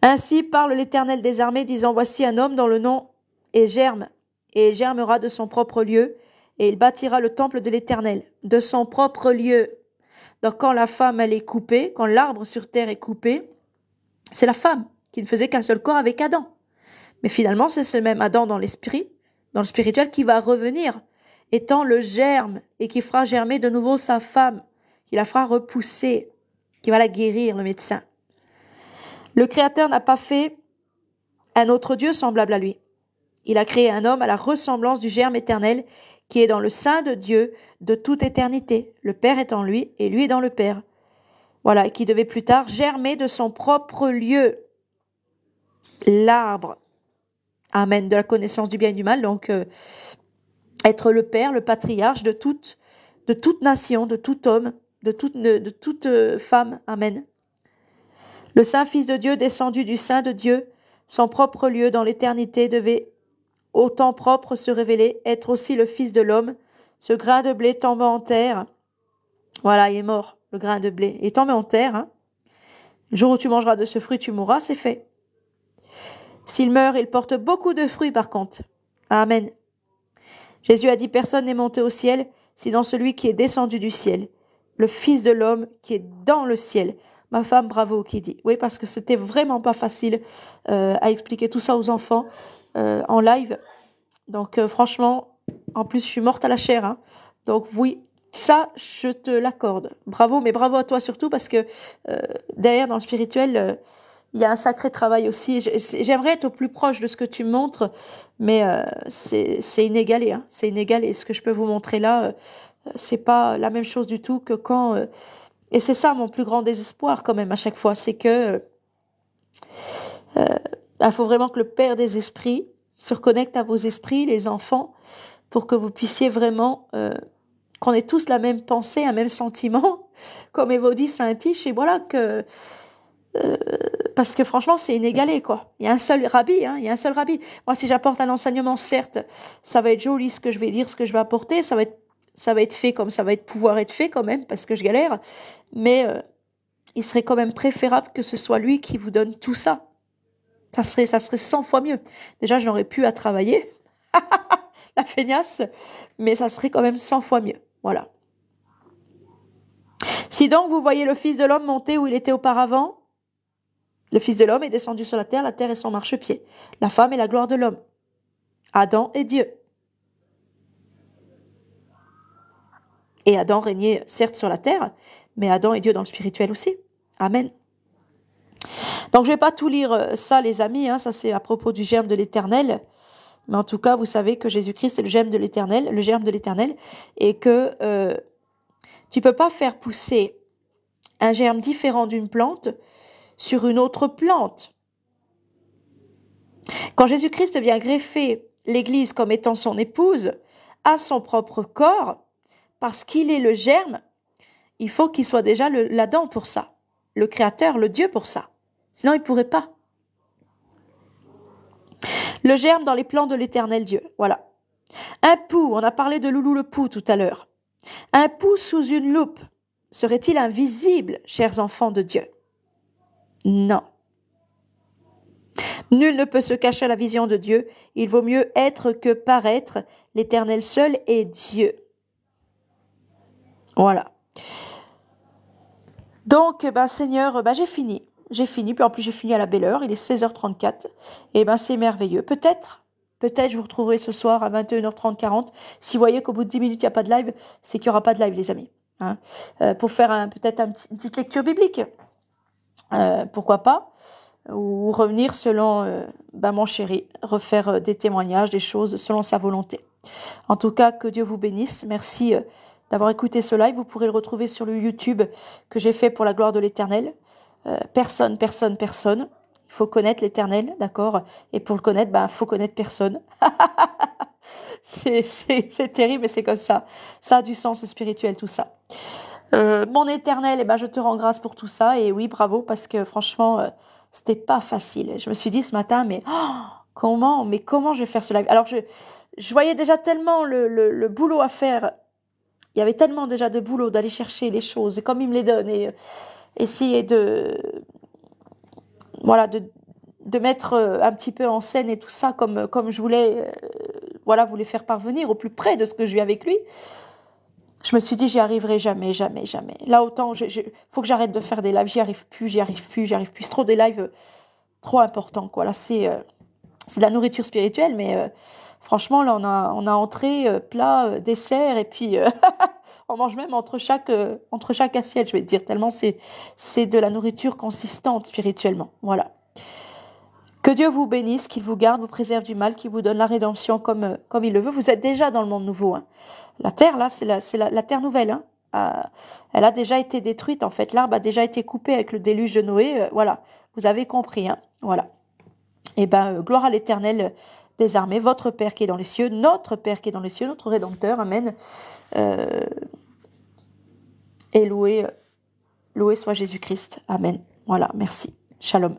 Ainsi parle l'Éternel des armées, disant, Voici un homme dont le nom est Germe, et il germera de son propre lieu, et il bâtira le temple de l'Éternel, de son propre lieu. Donc quand la femme, elle est coupée, quand l'arbre sur terre est coupé, c'est la femme qui ne faisait qu'un seul corps avec Adam. Mais finalement, c'est ce même Adam dans l'esprit, dans le spirituel, qui va revenir, étant le germe, et qui fera germer de nouveau sa femme, qui la fera repousser, qui va la guérir, le médecin. Le Créateur n'a pas fait un autre Dieu semblable à lui. Il a créé un homme à la ressemblance du germe éternel qui est dans le sein de Dieu de toute éternité. Le Père est en lui et lui est dans le Père. Voilà, et qui devait plus tard germer de son propre lieu. L'arbre. Amen. De la connaissance du bien et du mal. Donc, euh, être le Père, le patriarche de toute, de toute nation, de tout homme, de de toute euh, femme. Amen. Le Saint Fils de Dieu descendu du Saint de Dieu, son propre lieu dans l'éternité devait au temps propre se révéler, être aussi le Fils de l'homme, ce grain de blé tombant en terre. Voilà, il est mort, le grain de blé. Il est tombé en terre. Hein. Le jour où tu mangeras de ce fruit, tu mourras, c'est fait. S'il meurt, il porte beaucoup de fruits par contre. Amen. Jésus a dit, personne n'est monté au ciel, sinon celui qui est descendu du ciel, le Fils de l'homme qui est dans le ciel ma femme, bravo, qui dit. Oui, parce que c'était vraiment pas facile euh, à expliquer tout ça aux enfants euh, en live. Donc, euh, franchement, en plus, je suis morte à la chair. Hein. Donc, oui, ça, je te l'accorde. Bravo, mais bravo à toi surtout, parce que derrière, dans le spirituel, il y a un sacré travail aussi. J'aimerais être au plus proche de ce que tu montres, mais c'est inégalé. Hein. C'est inégalé. Ce que je peux vous montrer là, c'est pas la même chose du tout que quand et c'est ça mon plus grand désespoir quand même à chaque fois, c'est que il euh, bah, faut vraiment que le Père des esprits se reconnecte à vos esprits, les enfants, pour que vous puissiez vraiment euh, qu'on ait tous la même pensée, un même sentiment, comme dit Saint-Tiche, et voilà que euh, parce que franchement, c'est inégalé, quoi. Il y a un seul rabbi, hein, il y a un seul rabbi. Moi, si j'apporte un enseignement, certes, ça va être joli ce que je vais dire, ce que je vais apporter, ça va être ça va être fait comme ça va être pouvoir être fait quand même, parce que je galère, mais euh, il serait quand même préférable que ce soit lui qui vous donne tout ça. Ça serait, ça serait 100 fois mieux. Déjà, je n'aurais plus à travailler, la feignasse, mais ça serait quand même 100 fois mieux. Voilà. Si donc vous voyez le Fils de l'homme monter où il était auparavant, le Fils de l'homme est descendu sur la terre, la terre est son marchepied, la femme est la gloire de l'homme, Adam est Dieu. Et Adam régnait certes sur la terre, mais Adam est Dieu dans le spirituel aussi. Amen. Donc je vais pas tout lire euh, ça, les amis. Hein, ça c'est à propos du germe de l'Éternel. Mais en tout cas, vous savez que Jésus-Christ est le germe de l'Éternel, le germe de l'Éternel, et que euh, tu peux pas faire pousser un germe différent d'une plante sur une autre plante. Quand Jésus-Christ vient greffer l'Église comme étant son épouse à son propre corps, parce qu'il est le germe, il faut qu'il soit déjà l'Adam pour ça, le Créateur, le Dieu pour ça. Sinon, il ne pourrait pas. Le germe dans les plans de l'éternel Dieu. Voilà. Un pou, on a parlé de Loulou le pou tout à l'heure. Un pou sous une loupe serait-il invisible, chers enfants de Dieu Non. Nul ne peut se cacher à la vision de Dieu. Il vaut mieux être que paraître. L'éternel seul est Dieu. Voilà. Donc, eh ben, Seigneur, eh ben, j'ai fini. J'ai fini, puis en plus j'ai fini à la belle heure, il est 16h34. Et eh ben c'est merveilleux. Peut-être, peut-être je vous retrouverai ce soir à 21h30, 40. Si vous voyez qu'au bout de 10 minutes, il n'y a pas de live, c'est qu'il n'y aura pas de live, les amis. Hein. Euh, pour faire un, peut-être un petit, une petite lecture biblique. Euh, pourquoi pas ou revenir selon euh, ben mon chéri, refaire des témoignages, des choses selon sa volonté. En tout cas, que Dieu vous bénisse. Merci d'avoir écouté ce live. Vous pourrez le retrouver sur le YouTube que j'ai fait pour la gloire de l'Éternel. Euh, personne, personne, personne. Il faut connaître l'Éternel, d'accord Et pour le connaître, il ben, faut connaître personne. c'est terrible, mais c'est comme ça. Ça a du sens spirituel, tout ça. Euh, mon éternel, et eh ben, je te rends grâce pour tout ça. Et oui, bravo, parce que franchement, euh, c'était pas facile. Je me suis dit ce matin, mais oh, comment, mais comment je vais faire ce live Alors, je, je voyais déjà tellement le boulot à faire il y avait tellement déjà de boulot d'aller chercher les choses et comme il me les donne et euh, essayer de voilà de, de mettre euh, un petit peu en scène et tout ça comme euh, comme je voulais voilà voulais faire parvenir au plus près de ce que je vis avec lui je me suis dit j'y arriverai jamais jamais jamais là autant je, faut que j'arrête de faire des lives j'y arrive plus j'y arrive plus j'y arrive plus trop des lives trop importants quoi là c'est c'est de la nourriture spirituelle, mais euh, franchement, là, on a, on entrée, euh, plat, euh, dessert, et puis on mange même entre chaque, entre chaque assiette, je vais te dire, tellement c'est, de la nourriture consistante spirituellement. Voilà. Que Dieu vous bénisse, qu'il vous garde, vous préserve du mal, qu'il vous donne la rédemption comme, comme il le veut. Vous êtes déjà dans le monde nouveau. Hein. La terre, là, c'est la, la, terre nouvelle. Hein. elle a déjà été détruite en fait. L'arbre a déjà été coupé avec le déluge de Noé. voilà, vous avez compris. Hein. voilà eh ben, euh, gloire à l'Éternel euh, des armées, votre Père qui est dans les cieux, notre Père qui est dans les cieux, notre Rédempteur. Amen. Euh, et loué soit Jésus-Christ. Amen. Voilà, merci. Shalom.